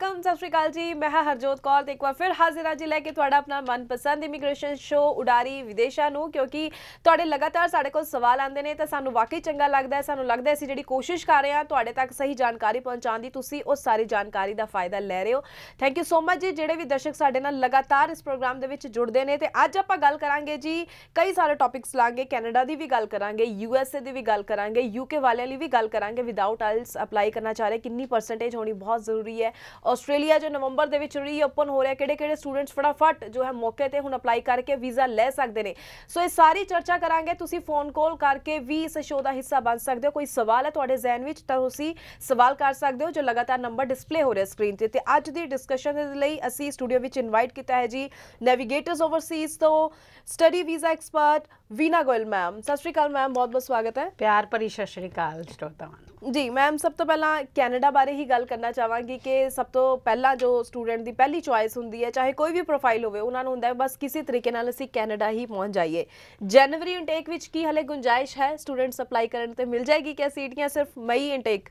Welcome ਸਤਿ ਸ਼੍ਰੀ ਅਕਾਲ ਜੀ ਮੈਂ ਹਾਂ ਹਰਜੋਤ ਕੌਰ ਤੇ ਇੱਕ ਵਾਰ ਫਿਰ ਹਾਜ਼ਰ ਹਾਂ ਜੀ ਲੈ ਕੇ ਤੁਹਾਡਾ ਆਪਣਾ ਮਨਪਸੰਦ ਇਮੀਗ੍ਰੇਸ਼ਨ ਸ਼ੋ ਉਡਾਰੀ ਵਿਦੇਸ਼ਾਂ ਨੂੰ ਕਿਉਂਕਿ ਤੁਹਾਡੇ ਲਗਾਤਾਰ ਸਾਡੇ ਕੋਲ ਸਵਾਲ ਆਉਂਦੇ ਨੇ ਤਾਂ ਸਾਨੂੰ ਵਾਕਈ ਚੰਗਾ ਲੱਗਦਾ ਹੈ ਸਾਨੂੰ ਲੱਗਦਾ ਹੈ ਅਸੀਂ ਜਿਹੜੀ ਕੋਸ਼ਿਸ਼ ਕਰ ਰਹੇ ਹਾਂ ਤੁਹਾਡੇ ਤੱਕ ਸਹੀ ਜਾਣਕਾਰੀ ਪਹੁੰਚਾਉਣ ਦੀ ਤੁਸੀਂ ਉਹ ਸਾਰੀ ਜਾਣਕਾਰੀ ਦਾ ਫਾਇਦਾ ਲੈ ਰਹੇ ਹੋ ਥੈਂਕ ਯੂ ਸੋ ਮਚ ਜੀ ਜਿਹੜੇ ਵੀ ਦਰਸ਼ਕ ਸਾਡੇ ਨਾਲ ਲਗਾਤਾਰ ਇਸ ਪ੍ਰੋਗਰਾਮ ਦੇ ਵਿੱਚ ਜੁੜਦੇ ਨੇ ਤੇ ਅੱਜ ਆਪਾਂ ਗੱਲ ਕਰਾਂਗੇ ਜੀ ਕਈ ਸਾਰੇ ਟੌਪਿਕਸ ਲਾਂਗੇ ਕੈਨੇਡਾ ਦੀ ਵੀ ਗੱਲ ਕਰਾਂਗੇ ਯੂ ਐਸ ਏ ਦੀ ਵੀ ਗੱਲ ਕਰਾਂਗੇ ਯੂ ਕੇ ਵਾਲਿਆਂ ਲਈ ਵੀ ਗੱਲ ਕਰਾਂਗੇ ਵਿਦਆਊਟ ਆਇਲਸ ਅਪਲਾਈ ਕਰਨਾ ਚਾਹ ਰਹੇ ਕਿੰਨੀ ਪਰਸੈਂਟੇਜ ਹੋਣੀ ਬਹੁਤ ਜ਼ਰੂਰੀ ਹੈ ਆਸਟ੍ਰੇਲੀਆ ਜੋ ਨਵੰਬਰ ਦੇ ਵਿੱਚ ਰੀਓਪਨ ਹੋ ਰਿਹਾ ਕਿਹੜੇ ਕਿਹੜੇ ਸਟੂਡੈਂਟਸ ਫਟਾਫਟ ਜੋ ਹੈ ਮੌਕੇ ਤੇ ਹੁਣ ਅਪਲਾਈ ਕਰਕੇ ਵੀਜ਼ਾ ਲੈ ਸਕਦੇ ਨੇ ਸੋ ਇਹ ਸਾਰੀ ਚਰਚਾ ਕਰਾਂਗੇ ਤੁਸੀਂ ਫੋਨ ਕਾਲ ਕਰਕੇ ਵੀ ਇਸ ਸ਼ੋਅ ਦਾ ਹਿੱਸਾ ਬਣ ਸਕਦੇ ਹੋ ਕੋਈ ਸਵਾਲ ਹੈ ਤੁਹਾਡੇ ਜ਼ਿਹਨ ਵਿੱਚ ਤਾਂ ਤੁਸੀਂ ਸਵਾਲ ਕਰ ਸਕਦੇ ਹੋ ਜੋ ਲਗਾਤਾਰ ਨੰਬਰ ਡਿਸਪਲੇ ਹੋ ਰਿਹਾ ਸਕਰੀਨ ਤੇ ਤੇ ਅੱਜ ਦੀ ਡਿਸਕਸ਼ਨ ਦੇ ਲਈ ਅਸੀਂ ਸਟੂਡੀਓ ਵਿੱਚ ਇਨਵਾਈਟ ਕੀਤਾ ਹੈ ਜੀ ਨੈਵੀਗੇਟਰਸ ਓਵਰਸੀਜ਼ ਤੋਂ study visa expert Veena Goyal ma'am ਸਤਿ ਸ਼੍ਰੀ ਅਕਾਲ ਮੈਮ ਬਹੁਤ ਬਹੁਤ ਸਵਾਗਤ ਹੈ ਪਿਆਰ ਭਰੀ ਸਤਿ ਸ਼੍ਰੀ ਅਕਾਲ ਸਰੋਤਾਵਾਂ ਨੂੰ ਜੀ ਮੈਮ ਸਭ ਤੋਂ ਪਹਿਲਾਂ ਕੈਨੇਡਾ ਬਾਰੇ ਹੀ ਗੱਲ ਕਰਨਾ ਚਾਹਾਂਗੀ ਕਿ ਸਭ ਤੋਂ ਪਹਿਲਾਂ ਜੋ ਸਟੂਡੈਂਟ ਦੀ ਪਹਿਲੀ ਚੁਆਇਸ ਹੁੰਦੀ ਹੈ ਚਾਹੇ ਕੋਈ ਵੀ ਪ੍ਰੋਫਾਈਲ ਹੋਵੇ ਉਹਨਾਂ ਨੂੰ ਹੁੰਦਾ ਹੈ ਬਸ ਕਿਸੇ ਤਰੀਕੇ ਨਾਲ ਅਸੀਂ ਕੈਨੇਡਾ ਹੀ ਪਹੁੰਚ ਜਾਈਏ ਜਨਵਰੀ ਇਨਟੇਕ ਵਿੱਚ ਕੀ ਹਲੇ ਗੁੰਜਾਇਸ਼ ਹੈ ਸਟੂਡੈਂਟ ਅਪਲਾਈ ਕਰਨ ਤੇ ਮਿਲ ਜਾਏਗੀ ਕਿ ਸੀਟੀਆਂ ਸਿਰਫ ਮਈ ਇਨਟੇਕ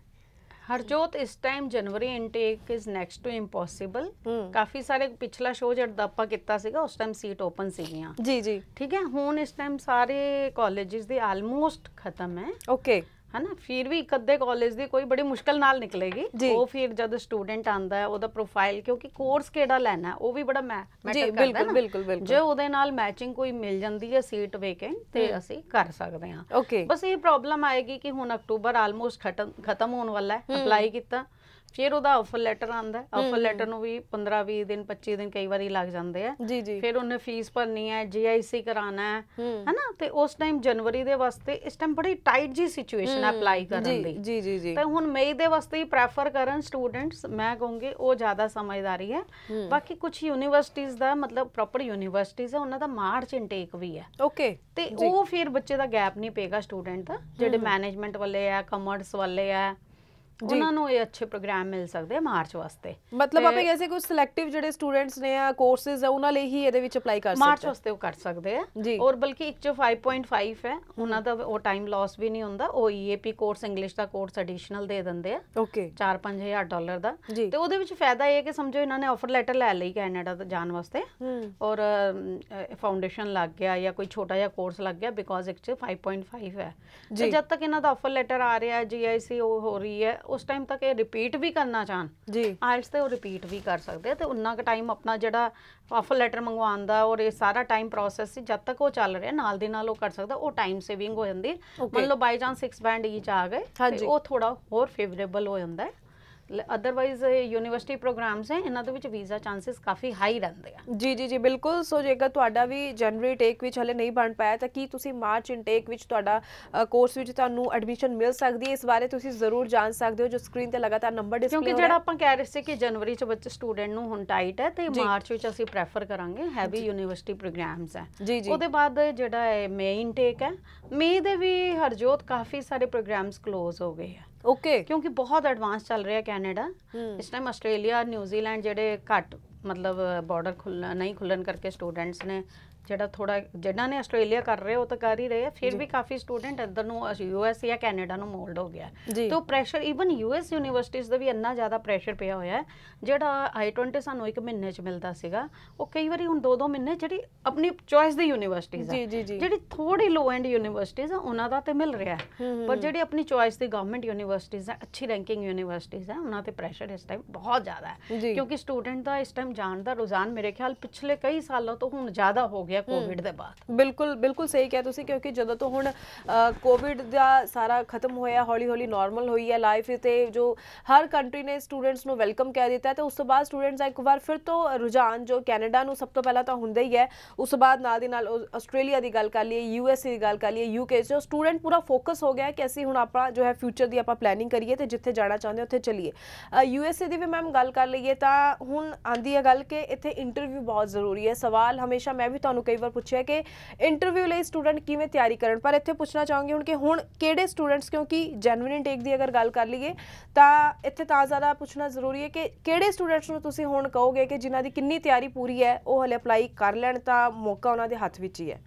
ਹਰਜੋਤ ਇਸ ਟਾਈਮ ਜਨਵਰੀ intake is next to impossible ਕਾਫੀ ਸਾਰੇ ਪਿਛਲਾ ਸ਼ੋਅ ਜਿਹੜਾ ਆਪਾਂ ਕੀਤਾ ਸੀਗਾ ਉਸ ਟਾਈਮ ਸੀਟ ਓਪਨ ਸੀਗੀਆਂ ਜੀ ਜੀ ਠੀਕ ਹੈ ਹੁਣ ਇਸ ਟਾਈਮ ਸਾਰੇ ਕਾਲਜਿਸ ਦੇ ਆਲਮੋਸਟ ਖਤਮ ਹੈ ਓਕੇ ਹਨਾ ਫਿਰ ਵੀ ਇੱਕ ਅੱਧੇ ਕਾਲਜ ਦੀ ਕੋਈ ਬੜੀ ਮੁਸ਼ਕਲ ਨਾਲ ਨਿਕਲੇਗੀ ਉਹ ਫਿਰ ਜਦ ਸਟੂਡੈਂਟ ਆਂਦਾ ਹੈ ਉਹਦਾ ਪ੍ਰੋਫਾਈਲ ਕਿਉਂਕਿ ਕੋਰਸ ਕਿਹੜਾ ਲੈਣਾ ਉਹ ਵੀ ਬੜਾ ਮੈਟਰ ਕਰਦਾ ਨਾ ਬਿਲਕੁਲ ਬਿਲਕੁਲ ਜੇ ਉਹਦੇ ਨਾਲ ਮੈਚਿੰਗ ਕੋਈ ਮਿਲ ਜਾਂਦੀ ਹੈ ਸੀਟ ਵੇਕੈਂਟ ਤੇ ਅਸੀਂ ਕਰ ਸਕਦੇ ਹਾਂ ਬਸ ਇਹ ਪ੍ਰੋਬਲਮ ਆਏਗੀ ਕਿ ਹੁਣ ਅਕਤੂਬਰ ਆਲਮੋਸਟ ਖਤਮ ਹੋਣ ਵਾਲਾ ਹੈ ਅਪਲਾਈ ਕੀਤਾ ਫਿਰ ਉਹਦਾ ਆਫਰ ਲੈਟਰ ਆਂਦਾ ਆਫਰ ਲੈਟਰ ਨੂੰ ਵੀ 15 20 ਦਿਨ 25 ਦਿਨ ਕਈ ਵਾਰੀ ਲੱਗ ਜਾਂਦੇ ਆ ਜੀ ਜੀ ਫਿਰ ਉਹਨੇ ਫੀਸ ਭਰਨੀ ਹੈ ਜੀਆਈਸੀ ਕਰਾਣਾ ਹੈ ਹਨਾ ਤੇ ਉਸ ਟਾਈਮ ਜਨਵਰੀ ਦੇ ਵਾਸਤੇ ਇਸ ਟਾਈਮ ਬੜੀ ਟਾਈਟ ਜੀ ਸਿਚੁਏਸ਼ਨ ਅਪਲਾਈ ਕਰਨ ਦੀ ਜੀ ਜੀ ਜੀ ਤਾਂ ਹੁਣ ਮਈ ਦੇ ਵਾਸਤੇ ਹੀ ਪ੍ਰੈਫਰ ਕਰਨ ਸਟੂਡੈਂਟਸ ਮੈਂ ਕਹੂੰਗੀ ਉਹ ਜ਼ਿਆਦਾ ਸਮਝਦਾਰੀ ਹੈ ਬਾਕੀ ਕੁਝ ਯੂਨੀਵਰਸਿਟੀਆਂ ਦਾ ਮਤਲਬ ਪ੍ਰੋਪਰ ਯੂਨੀਵਰਸਿਟੀਆਂ ਹੈ ਉਹਨਾਂ ਦਾ ਮਾਰਚ ਇਨਟੇਕ ਵੀ ਹੈ ਓਕੇ ਤੇ ਉਹ ਫਿਰ ਬੱਚੇ ਦਾ ਗੈਪ ਨਹੀਂ ਪਏਗਾ ਸਟੂਡੈਂਟ ਦਾ ਜਿਹੜੇ ਮੈਨੇਜਮੈਂਟ ਵਾਲੇ ਆ ਕਮਰਸ ਵਾਲੇ ਆ ਉਹਨਾਂ ਨੂੰ ਇਹ ਅੱਛੇ ਪ੍ਰੋਗਰਾਮ ਮਿਲ ਸਕਦੇ ਆ ਮਾਰਚ ਵਾਸਤੇ ਮਤਲਬ ਆਪੇ ਐਸੇ ਕੁਝ ਸਿਲੈਕਟਿਵ ਜਿਹੜੇ ਸਟੂਡੈਂਟਸ ਨੇ ਆ ਕੋਰਸਸ ਆ ਉਹਨਾਂ ਲਈ ਹੀ ਇਹਦੇ ਵਿੱਚ ਅਪਲਾਈ ਕਰ ਸਕਦੇ ਮਾਰਚ ਵਾਸਤੇ ਉਹ ਕਰ ਸਕਦੇ ਆ ਔਰ ਬਲਕਿ ਇੱਕ ਜੋ 5.5 ਹੈ ਉਹਨਾਂ ਦਾ ਉਹ ਟਾਈਮ ਲਾਸ ਵੀ ਨਹੀਂ ਹੁੰਦਾ ਉਹ ਈਏਪੀ ਕੋਰਸ ਇੰਗਲਿਸ਼ ਦਾ ਕੋਰਸ ਐਡੀਸ਼ਨਲ ਦੇ ਦਿੰਦੇ ਆ ਓਕੇ 4-5000 ਡਾਲਰ ਦਾ ਤੇ ਉਹਦੇ ਵਿੱਚ ਫਾਇਦਾ ਇਹ ਹੈ ਕਿ ਸਮਝੋ ਇਹਨਾਂ ਨੇ ਆਫਰ ਲੈਟਰ ਲੈ ਲਈ ਕੈਨੇਡਾ ਜਾਣ ਵਾਸਤੇ ਔਰ ਫਾਊਂਡੇਸ਼ਨ ਲੱਗ ਗਿਆ ਜਾਂ ਕੋਈ ਛੋਟਾ ਜਿਹਾ ਕੋਰਸ ਲੱਗ ਗਿਆ ਬਿਕੋਜ਼ ਇੱਕ ਚ 5.5 ਹੈ ਤੇ ਜਦ ਤੱਕ ਇਹਨਾਂ ਦਾ ਆਫਰ ਲੈਟਰ ਆ ਰਿਹਾ ਹੈ ਜੀਆਈਸੀ ਉਹ ਹੋ ਰਹੀ ਹੈ ਉਸ ਟਾਈਮ ਤੱਕ ਇਹ ਰਿਪੀਟ ਵੀ ਕਰਨਾ ਚਾਹਣ ਜੀ ਆਇਲਸ ਤੇ ਉਹ ਰਿਪੀਟ ਵੀ ਕਰ ਸਕਦੇ ਤੇ ਉਨਾ ਕ ਟਾਈਮ ਆਪਣਾ ਜਿਹੜਾ ਆਫਰ ਲੈਟਰ ਮੰਗਵਾਉਣ ਦਾ ਔਰ ਇਹ ਸਾਰਾ ਟਾਈਮ ਪ੍ਰੋਸੈਸ ਸੀ ਜਦ ਤੱਕ ਉਹ ਚੱਲ ਰਿਹਾ ਨਾਲ ਦੇ ਨਾਲ ਉਹ ਕਰ ਸਕਦਾ ਉਹ ਟਾਈਮ ਸੇਵਿੰਗ ਹੋ ਜਾਂਦੀ ਮੰਨ ਲਓ ਬਾਈ ਚਾਂਸ 6 ਬੈਂਡ ਇਹ ਚ ਆ ਗਏ ਤੇ ਉਹ ਥੋੜਾ ਹੋਰ ਫੇਵਰੇਬਲ ਹੋ ਜਾਂਦਾ ਅਦਰਵਾਈਜ਼ ਇਹ ਯੂਨੀਵਰਸਿਟੀ ਪ੍ਰੋਗਰਾਮਸ ਹੈ ਇਹਨਾਂ ਦੇ ਵਿੱਚ ਵੀਜ਼ਾ ਚਾਂਸਸ ਕਾਫੀ ਹਾਈ ਰਹਿੰਦੇ ਆ ਜੀ ਜੀ ਜੀ ਬਿਲਕੁਲ ਸੋ ਜੇਕਰ ਤੁਹਾਡਾ ਵੀ ਜਨਵਰੀ ਟੇਕ ਵਿੱਚ ਹਲੇ ਨਹੀਂ ਬਣ ਪਾਇਆ ਤਾਂ ਕੀ ਤੁਸੀਂ ਮਾਰਚ ਇਨਟੇਕ ਵਿੱਚ ਤੁਹਾਡਾ ਕੋਰਸ ਵਿੱਚ ਤੁਹਾਨੂੰ ਐਡਮਿਸ਼ਨ ਮਿਲ ਸਕਦੀ ਹੈ ਇਸ ਬਾਰੇ ਤੁਸੀਂ ਜ਼ਰੂਰ ਜਾਣ ਸਕਦੇ ਹੋ ਜੋ ਸਕਰੀਨ ਤੇ ਲਗਾਤਾਰ ਨੰਬਰ ਡਿਸਪਲੇ ਕਿਉਂਕਿ ਜਿਹੜਾ ਆਪਾਂ ਕਹਿ ਰਹੇ ਸੀ ਕਿ ਜਨਵਰੀ ਚ ਬੱਚੇ ਸਟੂਡੈਂਟ ਨੂੰ ਹੁਣ ਟਾਈਟ ਹੈ ਤੇ ਮਾਰਚ ਵਿੱਚ ਅਸੀਂ ਪ੍ਰੈਫਰ ਕਰਾਂਗੇ ਹੈਵੀ ਯੂਨੀਵਰਸਿਟੀ ਪ੍ਰੋਗਰਾਮਸ ਹੈ ਜੀ ਜੀ ਉਹਦੇ ਬਾਅਦ ਜਿਹੜਾ ਹੈ ਮੇਨ ਇਨਟੇਕ ਹੈ ਮੇ ਦੇ ਵੀ ਹਰਜੋਤ ਕਾਫੀ ਸਾਰੇ ਪ੍ਰੋਗਰਾਮਸ ਕਲੋਜ਼ ਹੋ ਗਏ ਆ ਓਕੇ ਕਿਉਂਕਿ ਬਹੁਤ ਐਡਵਾਂਸ ਚੱਲ ਰਿਹਾ ਕੈਨੇਡਾ ਇਸ ਟਾਈਮ ਆਸਟ੍ਰੇਲੀਆ ਨਿਊਜ਼ੀਲੈਂਡ ਜਿਹੜੇ ਘੱਟ ਮਤਲਬ ਬਾਰਡਰ ਖੁੱਲਣਾ ਨਹੀਂ ਖੁੱਲਣ ਕਰਕੇ ਸਟੂਡੈਂਟਸ ਨੇ ਜਿਹੜਾ ਥੋੜਾ ਜਿਨ੍ਹਾਂ ਨੇ ਆਸਟ੍ਰੇਲੀਆ ਕਰ ਰਹੇ ਉਹ ਤਾਂ ਕਰ ਹੀ ਰਹੇ ਆ ਫਿਰ ਵੀ ਕਾਫੀ ਸਟੂਡੈਂਟ ਇੱਧਰ ਨੂੰ ਐਸ ਜਾਂ ਕੈਨੇਡਾ ਨੂੰ ਮੋਲਡ ਹੋ ਗਿਆ ਤੇ ਪ੍ਰੈਸ਼ਰ ਇਵਨ ਐਸ ਯੂਨੀਵਰਸਿਟੀਆਂ ਦਾ ਵੀ ਇੰਨਾ ਜ਼ਿਆਦਾ ਪ੍ਰੈਸ਼ਰ ਪਿਆ ਹੋਇਆ ਹੈ ਜਿਹੜਾ 20 ਸਾਨੂੰ ਇੱਕ ਮਹੀਨੇ ਚ ਮਿਲਦਾ ਸੀਗਾ ਉਹ ਕਈ ਵਾਰੀ ਹੁਣ 2-2 ਮਹੀਨੇ ਜਿਹੜੀ ਆਪਣੀ ਚੋਇਸ ਦੀ ਯੂਨੀਵਰਸਿਟੀਆਂ ਆ ਜਿਹੜੀ ਥੋੜੀ ਲੋ ਐਂਡ ਯੂਨੀਵਰਸਿਟੀਆਂ ਆ ਉਹਨਾਂ ਦਾ ਤੇ ਮਿਲ ਰਿਹਾ ਪਰ ਜਿਹੜੀ ਆਪਣੀ ਚੋਇਸ ਦੀ ਗਵਰਨਮੈਂਟ ਯੂਨੀਵਰਸਿਟੀਆਂ ਆ ਅੱਛੀ ਰੈਂਕਿੰਗ ਯੂਨੀਵਰਸਿਟੀਆਂ ਆ ਉਹਨਾਂ ਤੇ ਪ੍ਰੈਸ਼ਰ ਇਸ ਟਾਈਮ ਬਹੁਤ ਜ਼ਿਆਦਾ ਹੈ ਕਿਉਂਕਿ ਸਟੂਡੈਂਟ ਦਾ ਇਸ ਟਾਈਮ ਜਾਣ ਦਾ ਰੁਝਾਨ ਮੇਰੇ ਖਿਆਲ ਪਿਛਲੇ ਕਈ ਸਾਲਾਂ ਤੋਂ ਹੁਣ ਜ਼ਿਆਦਾ ਹੋ ਗਿਆ ਗਿਆ ਕੋਵਿਡ ਦੇ ਬਾਅਦ ਬਿਲਕੁਲ ਬਿਲਕੁਲ ਸਹੀ ਕਿਹਾ ਤੁਸੀਂ ਕਿਉਂਕਿ ਜਦੋਂ ਤੋਂ ਹੁਣ ਕੋਵਿਡ ਦਾ ਸਾਰਾ ਖਤਮ ਹੋਇਆ ਹੌਲੀ ਹੌਲੀ ਨਾਰਮਲ ਹੋਈ ਹੈ ਲਾਈਫ ਤੇ ਜੋ ਹਰ ਕੰਟਰੀ ਨੇ ਸਟੂਡੈਂਟਸ ਨੂੰ ਵੈਲਕਮ ਕਹਿ ਦਿੱਤਾ ਤੇ ਉਸ ਤੋਂ ਬਾਅਦ ਸਟੂਡੈਂਟਸ ਇੱਕ ਵਾਰ ਫਿਰ ਤੋਂ ਰੁਝਾਨ ਜੋ ਕੈਨੇਡਾ ਨੂੰ ਸਭ ਤੋਂ ਪਹਿਲਾਂ ਤਾਂ ਹੁੰਦਾ ਹੀ ਹੈ ਉਸ ਤੋਂ ਬਾਅਦ ਨਾਲ ਦੀ ਨਾਲ ਆਸਟ੍ਰੇਲੀਆ ਦੀ ਗੱਲ ਕਰ ਲਈਏ ਯੂਐਸਏ ਦੀ ਗੱਲ ਕਰ ਲਈਏ ਯੂਕੇ ਜੋ ਸਟੂਡੈਂਟ ਪੂਰਾ ਫੋਕਸ ਹੋ ਗਿਆ ਕਿ ਅਸੀਂ ਹੁਣ ਆਪਣਾ ਜੋ ਹੈ ਫਿਊਚਰ ਦੀ ਆਪਾਂ ਪਲੈਨਿੰਗ ਕਰੀਏ ਤੇ ਜਿੱਥੇ ਜਾਣਾ ਚਾਹੁੰਦੇ ਉੱਥੇ ਚੱਲੀਏ ਯੂਐਸਏ ਦੀ ਵੀ ਮੈਮ ਗੱਲ ਕਰ ਲਈਏ ਤਾਂ ਹੁਣ ਆਂਦੀ ਹੈ ਗੱਲ ਕਿ ਇੱਥੇ ਇੰਟਰਵਿਊ ਬਹੁਤ ਜ਼ਰੂਰੀ ਹੈ ਸਵਾਲ ਹਮੇਸ਼ਾ ਮੈਂ ਵੀ ਤੁਹਾਨੂੰ ਕਈ ਵਾਰ ਪੁੱਛਿਆ ਕਿ ਇੰਟਰਵਿਊ ਲਈ ਸਟੂਡੈਂਟ ਕਿਵੇਂ ਤਿਆਰੀ ਕਰਨ ਪਰ ਇੱਥੇ ਪੁੱਛਣਾ ਚਾਹਾਂਗੇ ਹੁਣ ਕਿ ਹੁਣ ਕਿਹੜੇ ਸਟੂਡੈਂਟਸ ਕਿਉਂਕਿ ਜੈਨੂਇਨ ਟੇਕ ਦੀ ਅਗਰ ਗੱਲ ਕਰ ਲਈਏ ਤਾਂ ਇੱਥੇ ਤਾਂ ਜ਼ਿਆਦਾ ਪੁੱਛਣਾ ਜ਼ਰੂਰੀ ਹੈ ਕਿ ਕਿਹੜੇ ਸਟੂਡੈਂਟਸ ਨੂੰ ਤੁਸੀਂ ਹੁਣ ਕਹੋਗੇ ਕਿ ਜਿਨ੍ਹਾਂ ਦੀ ਕਿੰਨੀ ਤਿਆਰੀ ਪੂਰੀ ਹੈ ਉਹ ਹਲੇ ਅਪਲਾਈ ਕਰ ਲੈਣ ਤਾਂ ਮੌਕਾ ਉਹਨਾਂ ਦੇ ਹੱਥ ਵਿੱਚ ਹੀ ਹੈ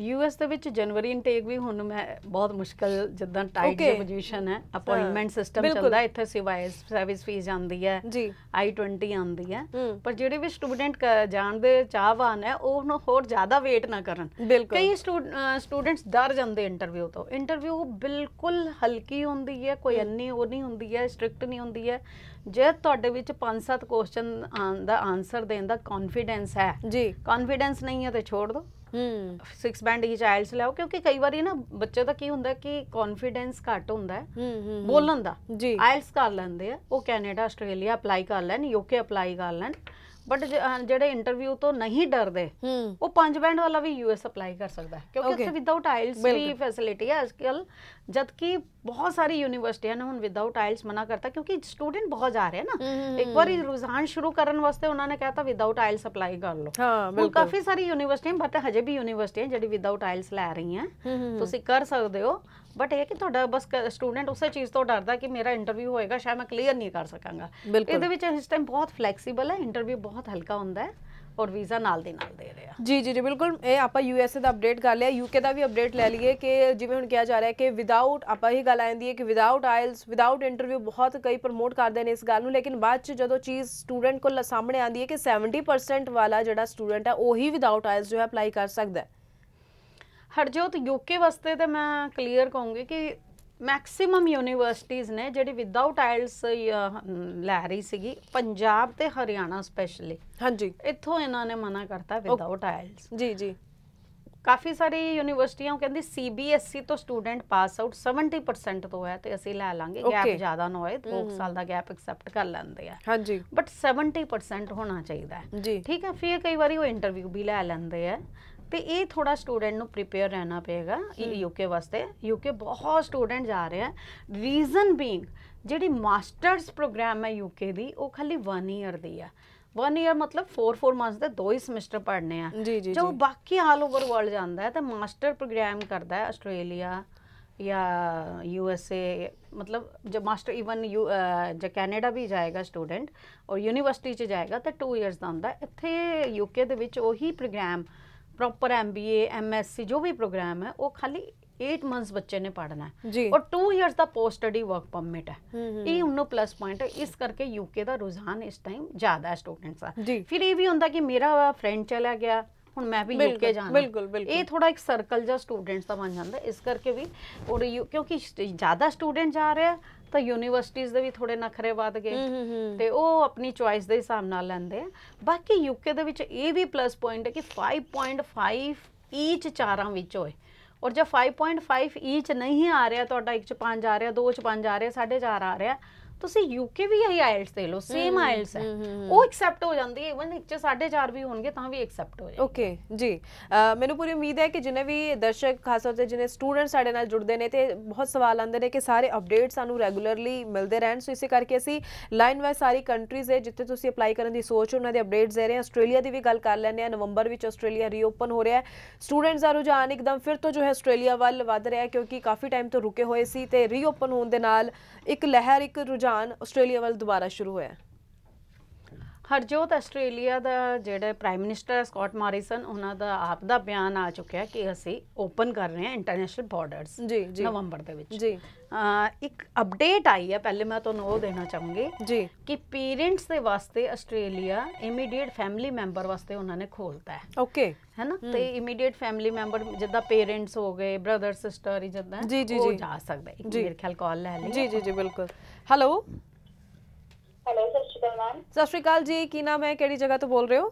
ਯੂਐਸ ਦੇ ਵਿੱਚ ਜਨਵਰੀ ਇਨਟੇਕ ਵੀ ਹੁਣ ਮੈਂ ਬਹੁਤ ਮੁਸ਼ਕਲ ਜਿੱਦਾਂ ਟਾਈਟ ਦੀ ਪੋਜੀਸ਼ਨ ਹੈ ਅਪਾਇੰਟਮੈਂਟ ਸਿਸਟਮ ਚੱਲਦਾ ਇੱਥੇ ਸਿਵਾਇਸ ਸਰਵਿਸ ਫੀਸ ਆਂਦੀ ਹੈ ਜੀ I20 ਆਂਦੀ ਹੈ ਪਰ ਜਿਹੜੇ ਵੀ ਸਟੂਡੈਂਟ ਜਾਣ ਦੇ ਚਾਹਵਾਨ ਹੈ ਉਹ ਨੂੰ ਹੋਰ ਜ਼ਿਆਦਾ ਵੇਟ ਨਾ ਕਰਨ ਕਈ ਸਟੂਡੈਂਟਸ ਡਰ ਜਾਂਦੇ ਇੰਟਰਵਿਊ ਤੋਂ ਇੰਟਰਵਿਊ ਬਿਲਕੁਲ ਹਲਕੀ ਹੁੰਦੀ ਹੈ ਕੋਈ ਅੰਨੀ ਉਹ ਨਹੀਂ ਹੁੰਦੀ ਹੈ ਸਟ੍ਰਿਕਟ ਨਹੀਂ ਹੁੰਦੀ ਹੈ ਜੇ ਤੁਹਾਡੇ ਵਿੱਚ 5-7 ਕੁਐਸਚਨ ਦਾ ਆਨਸਰ ਦੇਣ ਦਾ ਕੌਨਫੀਡੈਂਸ ਹੈ ਜੀ ਕੌਨਫੀਡੈਂਸ ਨਹੀਂ ਹੈ ਤੇ ਛੋੜ ਦਿਓ ਹੂੰ 6 ਬੈਂਡ ਹੀ ਚਾਈਲਡਸ ਲਿਆਓ ਕਿਉਂਕਿ ਕਈ ਵਾਰੀ ਨਾ ਬੱਚੇ ਦਾ ਕੀ ਹੁੰਦਾ ਕਿ ਕੌਨਫੀਡੈਂਸ ਘੱਟ ਹੁੰਦਾ ਹੂੰ ਬੋਲਣ ਦਾ ਜੀ ਆਇਲਸ ਕਰ ਲੈਂਦੇ ਆ ਉਹ ਕੈਨੇਡਾ ਆਸਟ੍ਰੇਲੀਆ ਅਪਲਾਈ ਕਰ ਲੈਣ ਯੂਕੇ ਅਪਲਾਈ ਕਰ ਲੈਣ ਬਟ ਜਿਹੜੇ ਇੰਟਰਵਿਊ ਤੋਂ ਨਹੀਂ ਡਰਦੇ ਉਹ ਪੰਜ ਬੈਂਡ ਵਾਲਾ ਵੀ ਯੂਐਸ ਅਪਲਾਈ ਕਰ ਸਕਦਾ ਕਿਉਂਕਿ ਉੱਥੇ ਵਿਦਆਊਟ ਆਇਲਸ ਵੀ ਫੈਸਿਲਿਟੀ ਹੈ ਅੱਜਕੱਲ ਜਦਕਿ ਬਹੁਤ ਸਾਰੀ ਯੂਨੀਵਰਸਿਟੀਆਂ ਨੇ ਹੁਣ ਵਿਦਆਊਟ ਆਇਲਸ ਮਨਾ ਕਰਤਾ ਕਿਉਂਕਿ ਸਟੂਡੈਂਟ ਬਹੁਤ ਜਾ ਰਹੇ ਨਾ ਇੱਕ ਵਾਰੀ ਰੁਝਾਨ ਸ਼ੁਰੂ ਕਰਨ ਵਾਸਤੇ ਉਹਨਾਂ ਨੇ ਕਹਤਾ ਵਿਦਆਊਟ ਆਇਲਸ ਅਪਲਾਈ ਕਰ ਲਓ ਹਾਂ ਬਿਲਕੁਲ ਕਾਫੀ ਸਾਰੀ ਯੂਨੀਵਰਸਿਟੀਆਂ ਬਟ ਹਜੇ ਵੀ ਯੂਨੀਵਰਸਿਟੀਆਂ ਜਿਹੜੀ ਵਿਦਆਊਟ ਆਇਲਸ ਲੈ ਰਹੀਆਂ ਤੁਸੀਂ ਕਰ ਸਕਦੇ ਹੋ ਬਟ ਇਹ ਕਿ ਤੁਹਾਡਾ ਬਸ ਸਟੂਡੈਂਟ ਉਸੇ ਚੀਜ਼ ਤੋਂ ਡਰਦਾ ਕਿ ਮੇਰਾ ਇੰਟਰਵਿਊ ਹੋਏਗਾ ਸ਼ਾਇਦ ਮੈਂ ਕਲੀਅਰ ਨਹੀਂ ਕਰ ਸਕਾਂਗਾ ਇਹਦੇ ਵਿੱਚ ਇਸ ਟਾਈਮ ਬਹੁਤ ਫਲੈਕਸੀਬਲ ਹੈ ਇੰਟਰਵਿਊ ਬਹੁਤ ਹਲਕਾ ਹੁੰਦਾ ਹੈ ਔਰ ਵੀਜ਼ਾ ਨਾਲ ਦੇ ਨਾਲ ਦੇ ਰਿਹਾ ਜੀ ਜੀ ਜੀ ਬਿਲਕੁਲ ਇਹ ਆਪਾਂ ਯੂਐਸਏ ਦਾ ਅਪਡੇਟ ਕਰ ਲਿਆ ਯੂਕੇ ਦਾ ਵੀ ਅਪਡੇਟ ਲੈ ਲਈਏ ਕਿ ਜਿਵੇਂ ਹੁਣ ਕਿਹਾ ਜਾ ਰਿਹਾ ਹੈ ਕਿ ਵਿਦਆਊਟ ਆਪਾਂ ਹੀ ਗੱਲ ਆਉਂਦੀ ਹੈ ਕਿ ਵਿਦਆਊਟ ਆਇਲਸ ਵਿਦਆਊਟ ਇੰਟਰਵਿਊ ਬਹੁਤ ਕਈ ਪ੍ਰਮੋਟ ਕਰਦੇ ਨੇ ਇਸ ਗੱਲ ਨੂੰ ਲੇਕਿਨ ਬਾਅਦ ਚ ਜਦੋਂ ਚੀਜ਼ ਸਟੂਡੈਂਟ ਕੋਲ ਸਾਹਮਣੇ ਆਉਂਦੀ ਹੈ ਕਿ 70% ਵਾਲਾ ਜਿਹੜਾ ਸਟੂਡੈਂਟ ਹੈ ਉਹੀ ਵਿਦਆਊਟ ਆਇਲਸ ਜੋ ਹੈ ਅਪਲਾਈ ਕਰ ਸਕਦਾ ਹੈ ਹਰਜੋਤ ਯੂਕੇ ਵਾਸਤੇ ਤੇ ਮੈਂ ਕਲੀਅਰ ਕਹੂੰਗੀ ਕਿ ਮੈਕਸਿਮਮ ਯੂਨੀਵਰਸਿਟੀਆਂ ਨੇ ਜਿਹੜੀ ਵਿਦਆਊਟ ਆਇਲਸ ਲੈ ਰਹੀ ਸੀਗੀ ਪੰਜਾਬ ਤੇ ਹਰਿਆਣਾ ਸਪੈਸ਼ਲੀ ਹਾਂਜੀ ਇੱਥੋਂ ਇਹਨਾਂ ਨੇ ਮਨਾ ਕਰਤਾ ਵਿਦਆਊਟ ਆਇਲਸ ਜੀ ਜੀ ਕਾਫੀ ਸਾਰੀ ਯੂਨੀਵਰਸਿਟੀਆਂ ਕਹਿੰਦੀ ਸੀਬੀਐਸਈ e ਤੋਂ ਸਟੂਡੈਂਟ ਪਾਸ ਆਊਟ 70% ਤੋਂ ਹੈ ਤੇ ਅਸੀਂ ਲੈ ਲਾਂਗੇ ਗੈਪ ਜ਼ਿਆਦਾ ਨਾ ਹੋਏ 2 ਸਾਲ ਦਾ ਗੈਪ ਐਕਸੈਪਟ ਕਰ ਲੈਂਦੇ ਆ ਹਾਂਜੀ ਬਟ 70% ਹੋਣਾ ਚਾਹੀਦਾ ਹੈ ਠੀਕ ਹੈ ਫਿਰ ਕਈ ਵਾਰੀ ਉਹ ਇੰਟਰਵਿਊ ਵੀ ਲੈ ਲੈਂਦੇ ਆ ਤੇ ਇਹ ਥੋੜਾ ਸਟੂਡੈਂਟ ਨੂੰ ਪ੍ਰੀਪੇਅਰ ਰਹਿਣਾ ਪਏਗਾ ਇਹ ਯੂਕੇ ਵਾਸਤੇ ਯੂਕੇ ਬਹੁਤ ਸਟੂਡੈਂਟ ਜਾ ਰਹੇ ਆ ਰੀਜ਼ਨ ਬੀਇੰਗ ਜਿਹੜੀ ਮਾਸਟਰਸ ਪ੍ਰੋਗਰਾਮ ਹੈ ਯੂਕੇ ਦੀ ਉਹ ਖਾਲੀ 1 ਇਅਰ ਦੀ ਆ 1 ਇਅਰ ਮਤਲਬ 4 4 ਮਾਸ ਦੇ ਦੋ ਹੀ ਸਮੈਸਟਰ ਪੜ੍ਹਨੇ ਆ ਜੋ ਬਾਕੀ ਆਲ ਓਵਰ ਵਰਲਡ ਜਾਂਦਾ ਹੈ ਤਾਂ ਮਾਸਟਰ ਪ੍ਰੋਗਰਾਮ ਕਰਦਾ ਹੈ ਆਸਟ੍ਰੇਲੀਆ ਜਾਂ ਯੂ ਐਸ ਏ ਮਤਲਬ ਜੇ ਮਾਸਟਰ ਇਵਨ ਯੂ ਜੇ ਕੈਨੇਡਾ ਵੀ ਜਾਏਗਾ ਸਟੂਡੈਂਟ ਔਰ ਯੂਨੀਵਰਸਿਟੀ 'ਚ ਜਾਏਗਾ ਤਾਂ 2 ਇਅਰਸ ਦਾ ਹੁੰਦਾ ਇੱਥੇ ਯੂਕੇ ਦੇ ਵਿੱਚ ਉਹੀ ਪ੍ਰੋਗਰਾਮ ਪ੍ਰੋਪਰ ਐਮਬੀਏ ਐਮਐਸਸੀ ਜੋ ਵੀ ਪ੍ਰੋਗਰਾਮ ਹੈ ਉਹ ਖਾਲੀ 8 ਮੰਥਸ ਬੱਚੇ ਨੇ ਪੜਨਾ ਹੈ ਔਰ 2 ਇਅਰਸ ਦਾ ਪੋਸਟ ਸਟੱਡੀ ਵਰਕ ਪਰਮਿਟ ਹੈ ਇਹ ਉਹਨਾਂ ਪਲੱਸ ਪੁਆਇੰਟ ਹੈ ਇਸ ਕਰਕੇ ਯੂਕੇ ਦਾ ਰੁਝਾਨ ਇਸ ਟਾਈਮ ਜ਼ਿਆਦਾ ਹੈ ਸਟੂਡੈਂਟਸ ਦਾ ਫਿਰ ਇਹ ਵੀ ਹੁੰਦਾ ਕਿ ਮੇਰਾ ਫਰੈਂਡ ਚਲਾ ਗਿਆ ਹੁਣ ਮੈਂ ਵੀ ਯੂਕੇ ਜਾਣਾ ਇਹ ਥੋੜਾ ਇੱਕ ਸਰਕਲ ਜਿਹਾ ਸਟੂਡੈਂਟਸ ਦਾ ਬਣ ਜਾਂਦਾ ਇਸ ਕਰਕੇ ਵੀ ਔਰ ਕਿਉਂਕਿ ਜ਼ਿਆਦਾ ਸਟੂਡੈਂਟ ਜਾ ਰਹੇ ਆ ਤਾਂ ਯੂਨੀਵਰਸਿਟੀਆਂ ਦੇ ਵੀ ਥੋੜੇ ਨਖਰੇ ਵਧ ਗਏ ਤੇ ਉਹ ਆਪਣੀ ਚੁਆਇਸ ਦੇ ਹਿਸਾਬ ਨਾਲ ਲੈਂਦੇ ਆ ਬਾਕੀ ਯੂਕੇ ਦੇ ਵਿੱਚ ਇਹ ਵੀ ਪਲੱਸ ਪੁਆਇੰਟ ਹੈ ਕਿ 5.5 ਈਚ ਚਾਰਾਂ ਵਿੱਚ ਹੋਏ ਔਰ ਜੇ 5.5 ਈਚ ਨਹੀਂ ਆ ਰਿਹਾ ਤੁਹਾਡਾ 1 ਚ 5 ਆ ਰਿਹਾ 2 ਚ 5 ਆ ਰਿਹਾ 4.5 ਆ ਰਿਹਾ ਤੁਸੀਂ ਯੂਕੇ ਵੀ ਇਹੀ ਆਇਲਸ ਦੇ ਲੋ ਸੇਮ ਆਇਲਸ ਹੈ ਉਹ ਐਕਸੈਪਟ ਹੋ ਜਾਂਦੀ ਹੈ ਇਵਨ ਇੱਕ ਚ 4.5 ਵੀ ਹੋਣਗੇ ਤਾਂ ਵੀ ਐਕਸੈਪਟ ਹੋ ਜਾਏ ਓਕੇ ਜੀ ਮੈਨੂੰ ਪੂਰੀ ਉਮੀਦ ਹੈ ਕਿ ਜਿਨੇ ਵੀ ਦਰਸ਼ਕ ਖਾਸ ਤੌਰ ਤੇ ਜਿਨੇ ਸਟੂਡੈਂਟ ਸਾਡੇ ਨਾਲ ਜੁੜਦੇ ਨੇ ਤੇ ਬਹੁਤ ਸਵਾਲ ਆਉਂਦੇ ਨੇ ਕਿ ਸਾਰੇ ਅਪਡੇਟਸ ਸਾਨੂੰ ਰੈਗੂਲਰਲੀ ਮਿਲਦੇ ਰਹਿਣ ਸੋ ਇਸੇ ਕਰਕੇ ਅਸੀਂ ਲਾਈਨ ਵਾਈਜ਼ ਸਾਰੀ ਕੰਟਰੀਜ਼ ਹੈ ਜਿੱਥੇ ਤੁਸੀਂ ਅਪਲਾਈ ਕਰਨ ਦੀ ਸੋਚ ਉਹਨਾਂ ਦੇ ਅਪਡੇਟਸ ਦੇ ਰਹੇ ਹਾਂ ਆਸਟ੍ਰੇਲੀਆ ਦੀ ਵੀ ਗੱਲ ਕਰ ਲੈਂਦੇ ਆ ਨਵੰਬਰ ਵਿੱਚ ਆਸਟ੍ਰੇਲੀਆ ਰੀਓਪਨ ਹੋ ਰਿਹਾ ਹੈ ਸਟੂਡੈਂਟਸ ਦਾ ਰੁਝਾਨ ਇੱਕਦਮ ਫਿਰ ਤੋਂ ਜੋ ਹੈ ਆਸਟ੍ਰੇਲੀਆ ਵੱਲ ਵਧ ਰਿਹਾ ਹੈ ਕਿਉਂਕਿ ਕਾਫੀ ਟਾਈਮ ਤੋਂ ਰੁਕੇ ਹੋਏ ਸੀ ਤੇ ਰੀਓਪਨ ਹੋਣ ਦੇ ਨਾਲ ਇੱਕ ਲਹਿਰ ਇੱਕ ਰੁਝਾਨ ਆਸਟ੍ਰੇਲੀਆ ਵੱਲ ਦੁਬਾਰਾ ਸ਼ੁਰੂ ਹੋਇਆ ਹੈ ਹਰਜੋਤ ਆਸਟ੍ਰੇਲੀਆ ਦਾ ਜਿਹੜਾ ਪ੍ਰਾਈਮ ਮਿਨਿਸਟਰ ਸਕਾਟ ਮਾਰੀਸਨ ਉਹਨਾਂ ਦਾ ਆਪ ਦਾ ਬਿਆਨ ਆ ਚੁੱਕਿਆ ਕਿ ਅਸੀਂ ਓਪਨ ਕਰ ਰਹੇ ਹਾਂ ਇੰਟਰਨੈਸ਼ਨਲ ਬਾਰਡਰਸ ਜੀ ਜੀ ਨਵੰਬਰ ਦੇ ਵਿੱਚ ਜੀ ਇੱਕ ਅਪਡੇਟ ਆਈ ਹੈ ਪਹਿਲੇ ਮੈਂ ਤੁਹਾਨੂੰ ਉਹ ਦੇਣਾ ਚਾਹੂੰਗੀ ਜੀ ਕਿ ਪੇਰੈਂਟਸ ਦੇ ਵਾਸਤੇ ਆਸਟ੍ਰੇਲੀਆ ਇਮੀਡੀਏਟ ਫੈਮਿਲੀ ਮੈਂਬਰ ਵਾਸਤੇ ਉਹਨਾਂ ਨੇ ਖੋਲਤਾ ਹੈ ਓਕੇ ਹੈਨਾ ਤੇ ਇਮੀਡੀਏਟ ਫੈਮਿਲੀ ਮੈਂਬਰ ਜਿੱਦਾਂ ਪੇਰੈਂਟਸ ਹੋ ਗਏ ਬ੍ਰਦਰ ਸਿਸਟਰ ਜਿੱਦਾਂ ਉਹ ਜਾ ਸਕਦਾ ਇੱਕ ਮੇਰੇ ਖਿਆਲ ਕਾਲ ਲੈ ਲਈ ਜੀ ਜੀ ਜੀ ਬਿਲਕੁਲ ਹੈਲੋ ਹੈਲੋ ਸਤਿ ਸ਼੍ਰੀ ਅਕਾਲ ਮੈਮ ਸਤਿ ਸ਼੍ਰੀ ਅਕਾਲ ਜੀ ਕੀ ਨਾਮ ਹੈ ਕਿਹੜੀ ਜਗ੍ਹਾ ਤੋਂ ਬੋਲ ਰਹੇ ਹੋ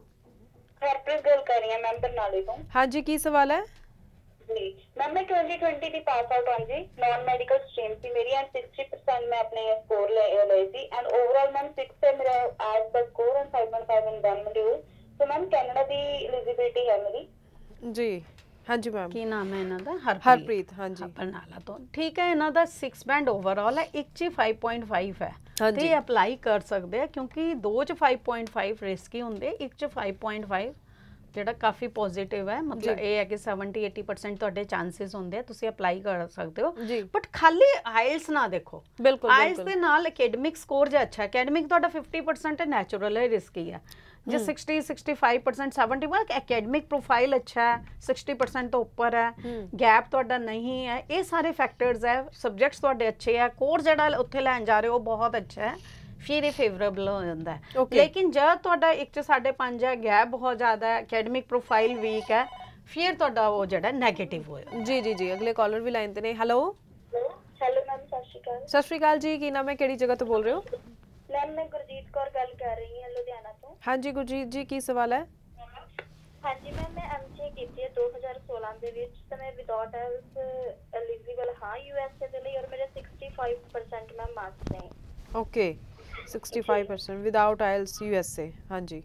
ਹਰਪ੍ਰੀਤ ਗੱਲ ਕਰ ਰਹੀ ਹਾਂ ਮੈਮ ਬਰਨਾਲੇ ਤੋਂ ਹਾਂਜੀ ਕੀ ਸਵਾਲ ਹੈ ਜੀ ਮੈਮ ਮੈਂ 2020 ਦੀ ਪਾਸ ਆਊਟ ਹਾਂ ਜੀ ਨਾਨ ਮੈਡੀਕਲ ਸਟ੍ਰੀਮ ਸੀ ਮੇਰੀ ਐਂਡ 60% ਮੈਂ ਆਪਣੇ ਸਕੋਰ ਲੈ ਲਏ ਸੀ ਐਂਡ ਓਵਰਆਲ ਮੈਮ 6 ਤੇ ਮੇਰਾ ਐਸ ਦਾ ਸਕੋਰ ਹੈ 5.5 in 1 module so ma'am Canada ਦੀ ਐਲੀਜੀਬਿਲਟੀ ਹੈ ਮੇਰੀ ਜੀ ਹਾਂਜੀ ਮੈਮ ਕੀ ਨਾਮ ਹੈ ਇਹਨਾਂ ਦਾ ਹਰਪ੍ਰੀਤ ਹਾਂਜੀ ਬਰਨਾਲਾ ਤੋਂ ਠੀਕ ਹੈ ਇਹਨਾਂ ਦਾ 6 ਬੈਂਡ ਓਵਰਆਲ ਹੈ ਇੱਕ ਚ 5.5 ਹੈ ਤੇ ਅਪਲਾਈ ਕਰ ਸਕਦੇ ਆ ਕਿਉਂਕਿ ਦੋ ਚ 5.5 ਰਿਸਕੀ ਹੁੰਦੇ ਇੱਕ ਚ 5.5 ਜਿਹੜਾ ਕਾਫੀ ਪੋਜ਼ਿਟਿਵ ਹੈ ਮਤਲਬ ਇਹ ਹੈ ਕਿ 70 80% ਤੁਹਾਡੇ ਚਾਂਸਸ ਹੁੰਦੇ ਆ ਤੁਸੀਂ ਅਪਲਾਈ ਕਰ ਸਕਦੇ ਹੋ ਬਟ ਖਾਲੀ ਆਇਲਸ ਨਾ ਦੇਖੋ ਬਿਲਕੁਲ ਆਇਲਸ ਦੇ ਨਾਲ ਅਕੈਡਮਿਕ ਸਕੋਰ ਜੇ ਅੱਛਾ ਅਕੈਡਮਿਕ ਤੁਹਾਡਾ 50% ਹੈ ਨੈਚੁਰਲ ਹੈ ਰਿਸਕੀ ਹੈ ਜੇ 60 65 70 सेवेंटी वन ਪ੍ਰੋਫਾਈਲ ਅੱਛਾ ਹੈ 60% ਤੋਂ ਉੱਪਰ ਹੈ ਗੈਪ ਤੁਹਾਡਾ ਨਹੀਂ ਹੈ ਇਹ ਸਾਰੇ ਫੈਕਟਰਸ ਹੈ ਸਬਜੈਕਟਸ ਤੁਹਾਡੇ ਅੱਛੇ ਹੈ ਕੋਰਸ ਜਿਹੜਾ ਉੱਥੇ ਲੈਣ ਜਾ ਰਹੇ ਹੋ ਬਹੁਤ ਅੱਛਾ ਹੈ ਫਿਰ ਇਹ ਫੇਵਰੇਬਲ ਹੋ ਜਾਂਦਾ ਹੈ ਲੇਕਿਨ ਜਦ ਤੁਹਾਡਾ 1 ਚ 5.5 ਹੈ ਗੈਪ ਬਹੁਤ ਜ਼ਿਆਦਾ ਹੈ ਅਕੈਡਮਿਕ ਪ੍ਰੋਫਾਈਲ ਵੀਕ ਹੈ ਫਿਰ ਤੁਹਾਡਾ ਉਹ ਜਿਹੜਾ 네ਗੇਟਿਵ ਹੋਇਆ ਜੀ ਜੀ ਜੀ ਅਗਲੇ ਕਾਲਰ ਵੀ ਲਾਈਨ ਤੇ ਨੇ ਹੈਲੋ ਹੈਲੋ ਮੈਮ ਸਤਿ ਸ਼੍ਰੀ ਅਕਾਲ ਸਤਿ ਸ਼੍ਰੀ ਅਕਾਲ ਜੀ ਕੀ ਨਾਮ ਹੈ ਕਿਹੜੀ ਜਗ੍ਹਾ ਤੋਂ ਬੋਲ ਰਹੇ ਹੋ ਮੈਮ ਮੈਂ ਗੁਰਜੀਤ ਕੌਰ ਗੱਲ ਕਰ ਰਹੀ ਹਾਂ ਲੁਧਿਆਣਾ ਤੋਂ ਹਾਂਜੀ ਗੁਰਜੀਤ ਜੀ ਕੀ ਸਵਾਲ ਹੈ ਹਾਂਜੀ ਮੈਮ ਮੈਂ ਐਮਸੀ ਕੀਤੀ ਹੈ 2016 ਦੇ ਵਿੱਚ ਤੇ ਮੈਂ ਵਿਦਆਊਟ ਐਲਸ ਐਲੀਜੀਬਲ ਹਾਂ ਯੂਐਸਏ ਦੇ ਲਈ ਔਰ ਮੇਰੇ 65% ਮੈਮ ਮਾਰਕਸ ਨੇ ਓਕੇ 65% ਵਿਦਆਊਟ ਆਇਲਸ ਯੂਐਸਏ ਹਾਂਜੀ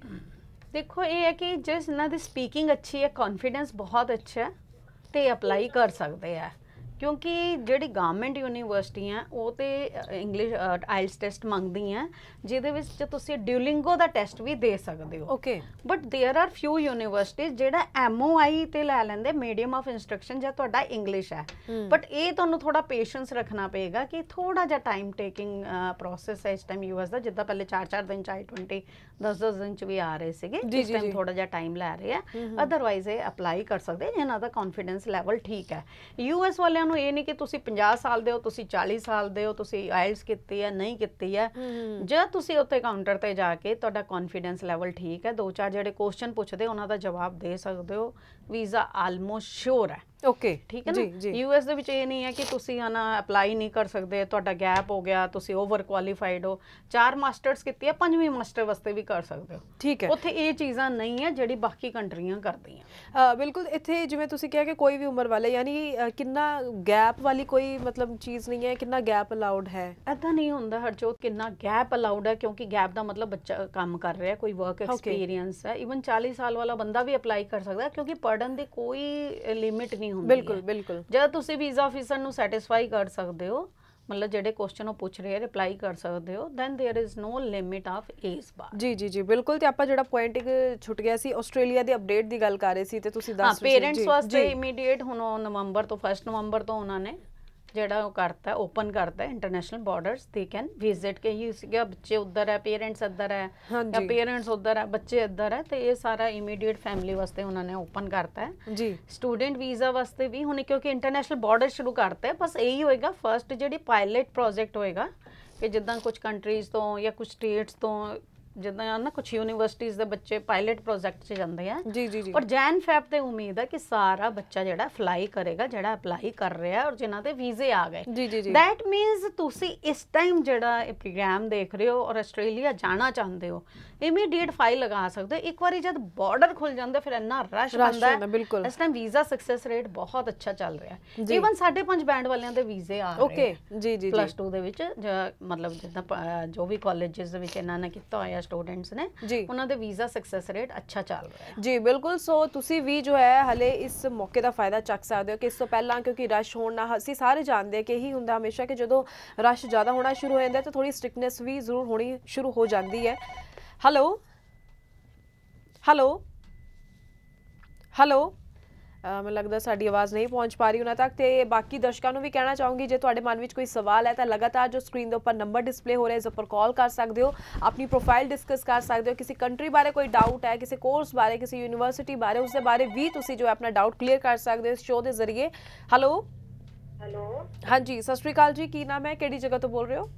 ਦੇਖੋ ਇਹ ਹੈ ਕਿ ਜਿਸ ਨਾਲ ਦੀ ਸਪੀਕਿੰਗ ਅੱਛੀ ਹੈ ਕੌਨਫੀਡੈਂਸ ਬਹੁਤ ਅੱਛਾ ਹੈ ਤੇ ਅਪਲਾਈ ਕਰ ਸਕਦੇ ਆ ਕਿਉਂਕਿ ਜਿਹੜੀ ਗਵਰਨਮੈਂਟ ਯੂਨੀਵਰਸਿਟੀ ਆ ਉਹ ਤੇ ਇੰਗਲਿਸ਼ ਆਇਲਸ ਟੈਸਟ ਮੰਗਦੀਆਂ ਜਿਹਦੇ ਵਿੱਚ ਤੁਸੀਂ ਡਿਊਲਿੰਗੋ ਦਾ ਟੈਸਟ ਵੀ ਦੇ ਸਕਦੇ ਹੋ okay but there are few universities ਜਿਹੜਾ ਐਮਓਆਈ ਤੇ ਲੈ ਲੈਂਦੇ ਮੀਡੀਅਮ ਆਫ ਇਨਸਟਰਕਸ਼ਨ ਜਾਂ ਤੁਹਾਡਾ ਇੰਗਲਿਸ਼ ਹੈ ਬਟ ਇਹ ਤੁਹਾਨੂੰ ਥੋੜਾ ਪੇਸ਼ੈਂਸ ਰੱਖਣਾ ਪਏਗਾ ਕਿ ਥੋੜਾ ਜਿਹਾ ਟਾਈਮ ਟੇਕਿੰਗ ਪ੍ਰੋਸੈਸ ਹੈ ਇਸ ਟਾਈਮ ਯੂਐਸ ਦਾ ਜਿੱਦਾਂ ਪਹਿਲੇ 4-4 ਦਿਨ ਚ 20 10-10 ਦਿਨ ਚ ਵੀ ਆ ਰਹੇ ਸੀਗੇ ਇਸ ਟਾਈਮ ਥੋੜਾ ਜਿਹਾ ਟਾਈਮ ਲੈ ਰਹੇ ਆ ਅਦਰਵਾਈਜ਼ ਇਹ ਅਪਲਾਈ ਕਰ ਸਕਦੇ ਜਿਨ੍ਹਾਂ ਦਾ ਕੌਨਫੀਡੈਂਸ ਲੈਵਲ ਠੀਕ ਹੈ ਯੂਐਸ ਵਾਲਿਆਂ ਨੂੰ ਇਹ ਨਹੀਂ ਕਿ ਤੁਸੀਂ 50 ਸਾਲ ਦੇ ਹੋ ਤੁਸੀਂ 40 ਸਾਲ ਦੇ ਹੋ ਤੁਸੀਂ ਆਇਲਸ ਕੀਤੀ ਹੈ ਨਹੀਂ ਕੀਤੀ ਹੈ ਜੇ ਤੁਸੀਂ ਉੱਥੇ ਕਾਊਂਟਰ ਤੇ ਜਾ ਕੇ ਤੁਹਾਡਾ ਕੌਨਫੀਡੈਂਸ ਲੈਵਲ ਠੀਕ ਹੈ ਦੋ ਚਾਰ ਜਿਹੜੇ ਕੁਐਸਚਨ ਪੁੱਛਦੇ ਉਹਨਾਂ ਦਾ ਜਵਾਬ ਦੇ ਸਕਦੇ ਹੋ ਵੀਜ਼ਾ ਆਲਮੋਸਟ ਸ਼ੋਰ ਹੈ ਓਕੇ ਠੀਕ ਹੈ ਨਾ ਐਸ ਦੇ ਵਿੱਚ ਇਹ ਨਹੀਂ ਹੈ ਕਿ ਤੁਸੀਂ ਆਣਾ ਅਪਲਾਈ ਨਹੀਂ ਕਰ ਸਕਦੇ ਤੁਹਾਡਾ ਗੈਪ ਹੋ ਗਿਆ ਤੁਸੀਂ ਓਵਰ ਕੁਆਲੀਫਾਈਡ ਹੋ ਚਾਰ ਮਾਸਟਰਸ ਕੀਤੀ ਹੈ ਪੰਜਵੀਂ ਮਾਸਟਰ ਵਾਸਤੇ ਵੀ ਕਰ ਸਕਦੇ ਹੋ ਠੀਕ ਹੈ ਉੱਥੇ ਇਹ ਚੀਜ਼ਾਂ ਨਹੀਂ ਹੈ ਜਿਹੜੀ ਬਾਕੀ ਕੰਟਰੀਆਂ ਕਰਦੀਆਂ ਬਿਲਕੁਲ ਇੱਥੇ ਜਿਵੇਂ ਤੁਸੀਂ ਕਿਹਾ ਕਿ ਕੋਈ ਵੀ ਉਮਰ ਵਾਲੇ ਯਾਨੀ ਕਿੰਨਾ ਗੈਪ ਵਾਲੀ ਕੋਈ ਮਤਲਬ ਚੀਜ਼ ਨਹੀਂ ਹੈ ਕਿੰਨਾ ਗੈਪ ਅਲਾਉਡ ਹੈ ਐਦਾਂ ਨਹੀਂ ਹੁੰਦਾ ਹਰ ਜੋ ਕਿੰਨਾ ਗੈਪ ਅਲਾਉਡ ਹੈ ਕਿਉਂਕਿ ਗੈਪ ਦਾ ਮਤਲਬ ਬੱਚਾ ਕੰਮ ਕਰ ਰਿਹਾ ਕੋਈ ਵਰਕ ਐਕਸਪੀਰੀਅੰਸ ਹੈ ਇਵਨ 40 ਸਾਲ ਵਾਲਾ ਬੰਦਾ ਵੀ ਅਪਲਾਈ ਕਰ ਸਕਦਾ ਕਿਉਂਕਿ ਪੜਨ ਦੀ ਕੋਈ ਲਿਮਿਟ ਨਹੀਂ ਨਹੀਂ ਹੁੰਦੀ ਬਿਲਕੁਲ ਬਿਲਕੁਲ ਜਦ ਤੁਸੀਂ ਵੀਜ਼ਾ ਅਫੀਸਰ ਨੂੰ ਸੈਟੀਸਫਾਈ ਕਰ ਸਕਦੇ ਹੋ ਮਤਲਬ ਜਿਹੜੇ ਕੁਐਸਚਨ ਉਹ ਪੁੱਛ ਰਹੇ ਆ ਰਿਪਲਾਈ ਕਰ ਸਕਦੇ ਹੋ then there is no limit of age bar ਜੀ ਜੀ ਜੀ ਬਿਲਕੁਲ ਤੇ ਆਪਾਂ ਜਿਹੜਾ ਪੁਆਇੰਟ ਇੱਕ ਛੁੱਟ ਗਿਆ ਸੀ ਆਸਟ੍ਰੇਲੀਆ ਦੀ ਅਪਡੇਟ ਦੀ ਗੱਲ ਕਰ ਰਹੇ ਸੀ ਤੇ ਤੁਸੀਂ ਦੱਸ ਰਹੇ ਸੀ ਪੇਰੈਂਟਸ ਵਾਸਤੇ ਇਮੀਡੀਏਟ ਹੁਣ ਨਵੰਬਰ ਤੋਂ 1 ਨਵੰਬਰ ਤੋਂ ਉਹਨਾਂ ਨੇ ਜਿਹੜਾ ਉਹ ਕਰਤਾ ਓਪਨ ਕਰਤਾ ਇੰਟਰਨੈਸ਼ਨਲ ਬਾਰਡਰਸ ਦੇ ਕੈਨ ਵਿਜ਼ਿਟ ਕੇ ਹੀ ਸੀਗਾ ਬੱਚੇ ਉਧਰ ਹੈ ਪੇਰੈਂਟਸ ਇੱਧਰ ਹੈ ਜਾਂ ਪੇਰੈਂਟਸ ਉਧਰ ਹੈ ਬੱਚੇ ਇੱਧਰ ਹੈ ਤੇ ਇਹ ਸਾਰਾ ਇਮੀਡੀਏਟ ਫੈਮਿਲੀ ਵਾਸਤੇ ਉਹਨਾਂ ਨੇ ਓਪਨ ਕਰਤਾ ਹੈ ਜੀ ਸਟੂਡੈਂਟ ਵੀਜ਼ਾ ਵਾਸਤੇ ਵੀ ਹੁਣ ਕਿਉਂਕਿ ਇੰਟਰਨੈਸ਼ਨਲ ਬਾਰਡਰ ਸ਼ੁਰੂ ਕਰਤਾ ਹੈ ਬਸ ਇਹੀ ਹੋਏਗਾ ਫਰਸਟ ਜਿਹੜੀ ਪਾਇਲਟ ਪ੍ਰੋਜੈਕਟ ਹੋਏਗਾ ਕਿ ਜਿੱਦਾਂ ਕੁਝ ਕੰਟਰੀਜ਼ ਤੋਂ ਜਾਂ ਕੁਝ ਸਟੇਟਸ ਤੋਂ ਜਿੱਦਾਂ ਨਾ ਕੁਝ ਯੂਨੀਵਰਸਿਟੀਆਂ ਦੇ ਬੱਚੇ ਪਾਇਲਟ ਪ੍ਰੋਜੈਕਟ 'ਚ ਜਾਂਦੇ ਆ ਜੀ ਜੀ ਜੀ ਔਰ ਜੈਨ ਫੈਬ ਤੇ ਉਮੀਦ ਹੈ ਕਿ ਸਾਰਾ ਬੱਚਾ ਜਿਹੜਾ ਫਲਾਈ ਕਰੇਗਾ ਜਿਹੜਾ ਅਪਲਾਈ ਕਰ ਰਿਹਾ ਔਰ ਜਿਨ੍ਹਾਂ ਤੇ ਵੀਜ਼ੇ ਆ ਗਏ ਜੀ ਜੀ ਜੀ ਦੈਟ ਮੀਨਸ ਤੁਸੀਂ ਇਸ ਟਾਈਮ ਜਿਹੜਾ ਇਹ ਪ੍ਰੋਗਰਾਮ ਦੇਖ ਰਹੇ ਹੋ ਔਰ ਆਸਟ੍ਰੇਲੀਆ ਜਾਣਾ ਚਾਹੁੰਦੇ ਹੋ ਇਮੀਡੀਏਟ ਫਾਈਲ ਲਗਾ ਸਕਦੇ ਹੋ ਇੱਕ ਵਾਰੀ ਜਦ ਬਾਰਡਰ ਖੁੱਲ ਜਾਂਦਾ ਫਿਰ ਇੰਨਾ ਰਸ਼ ਹੁੰਦਾ ਹੈ ਇਸ ਟਾਈਮ ਵੀਜ਼ਾ ਸਕਸੈਸ ਰੇਟ ਬਹੁਤ ਅੱਛਾ ਚੱਲ ਰਿਹਾ ਹੈ ਈਵਨ 5.5 ਬੈਂਡ ਵਾਲਿਆਂ ਦੇ ਵੀਜ਼ੇ ਆ ਰਹੇ ਓਕੇ ਜੀ ਜੀ ਜੀ ਪਲੱਸ 2 ਦੇ ਵਿੱਚ ਮਤਲਬ ਜਿੱਦਾਂ ਜੋ ਵੀ ਕਾਲਜਸ ਦੇ ਵਿੱਚ ਇਹਨਾਂ ਨੇ ਕੀਤਾ ਹੋਇਆ ਸਟੂਡੈਂਟਸ ਨੇ ਉਹਨਾਂ ਦੇ ਵੀਜ਼ਾ ਸਕਸੈਸ ਰੇਟ ਅੱਛਾ ਚੱਲ ਰਿਹਾ ਹੈ ਜੀ ਬਿਲਕੁਲ ਸੋ ਤੁਸੀਂ ਵੀ ਜੋ ਹੈ ਹਲੇ ਇਸ ਮੌਕੇ ਦਾ ਫਾਇਦਾ ਚੱਕ ਸਕਦੇ ਹੋ ਕਿ ਇਸ ਤੋਂ ਪਹਿਲਾਂ ਕਿਉਂਕਿ ਰਸ਼ ਹੋਣਾ ਅਸੀਂ ਸਾਰੇ ਜਾਣਦੇ ਕਿ ਇਹੀ ਹੁੰਦਾ ਹਮੇਸ਼ਾ ਕਿ ਜਦੋਂ ਰਸ਼ ਜ਼ਿਆਦਾ ਹੋਣਾ ਸ਼ੁਰੂ ਹੋ ਜਾਂਦਾ ਤਾਂ ਥੋੜੀ ਸਟ੍ਰਿਕਨੈਸ ਵੀ ਜ਼ਰੂਰ ਹੋਣੀ ਸ਼ੁਰੂ ਹੋ ਜਾਂਦੀ ਹੈ ਹੈਲੋ ਹੈਲੋ ਹੈਲੋ ਮੈਨੂੰ ਲੱਗਦਾ ਸਾਡੀ ਆਵਾਜ਼ ਨਹੀਂ ਪਹੁੰਚ ਪਾ ਰਹੀ ਉਹਨਾਂ ਤੱਕ ਤੇ ਬਾਕੀ ਦਰਸ਼ਕਾਂ ਨੂੰ ਵੀ ਕਹਿਣਾ ਚਾਹੂੰਗੀ ਜੇ ਤੁਹਾਡੇ ਮਨ ਵਿੱਚ ਕੋਈ ਸਵਾਲ ਹੈ ਤਾਂ ਲਗਾਤਾਰ ਜੋ ਸਕਰੀਨ ਦੇ ਉੱਪਰ ਨੰਬਰ ਡਿਸਪਲੇ ਹੋ ਰਿਹਾ ਇਸ ਉੱਪਰ ਕਾਲ ਕਰ ਸਕਦੇ ਹੋ ਆਪਣੀ ਪ੍ਰੋਫਾਈਲ ਡਿਸਕਸ ਕਰ ਸਕਦੇ ਹੋ ਕਿਸੇ ਕੰਟਰੀ ਬਾਰੇ ਕੋਈ ਡਾਊਟ ਹੈ ਕਿਸੇ ਕੋਰਸ ਬਾਰੇ ਕਿਸੇ ਯੂਨੀਵਰਸਿਟੀ ਬਾਰੇ ਉਸ ਦੇ ਬਾਰੇ ਵੀ ਤੁਸੀਂ ਜੋ ਆਪਣਾ ਡਾਊਟ ਕਲੀਅਰ ਕਰ ਸਕਦੇ ਹੋ ਸ਼ੋਅ ਦੇ ਜ਼ਰੀਏ ਹੈਲੋ ਹੈਲੋ ਹਾਂਜੀ ਸਤਿ ਸ਼੍ਰੀ ਅਕਾਲ ਜੀ ਕੀ ਨਾਮ ਹੈ ਕਿਹੜੀ ਜਗ੍ਹਾ ਤੋਂ ਬੋਲ ਰਹੇ ਹੋ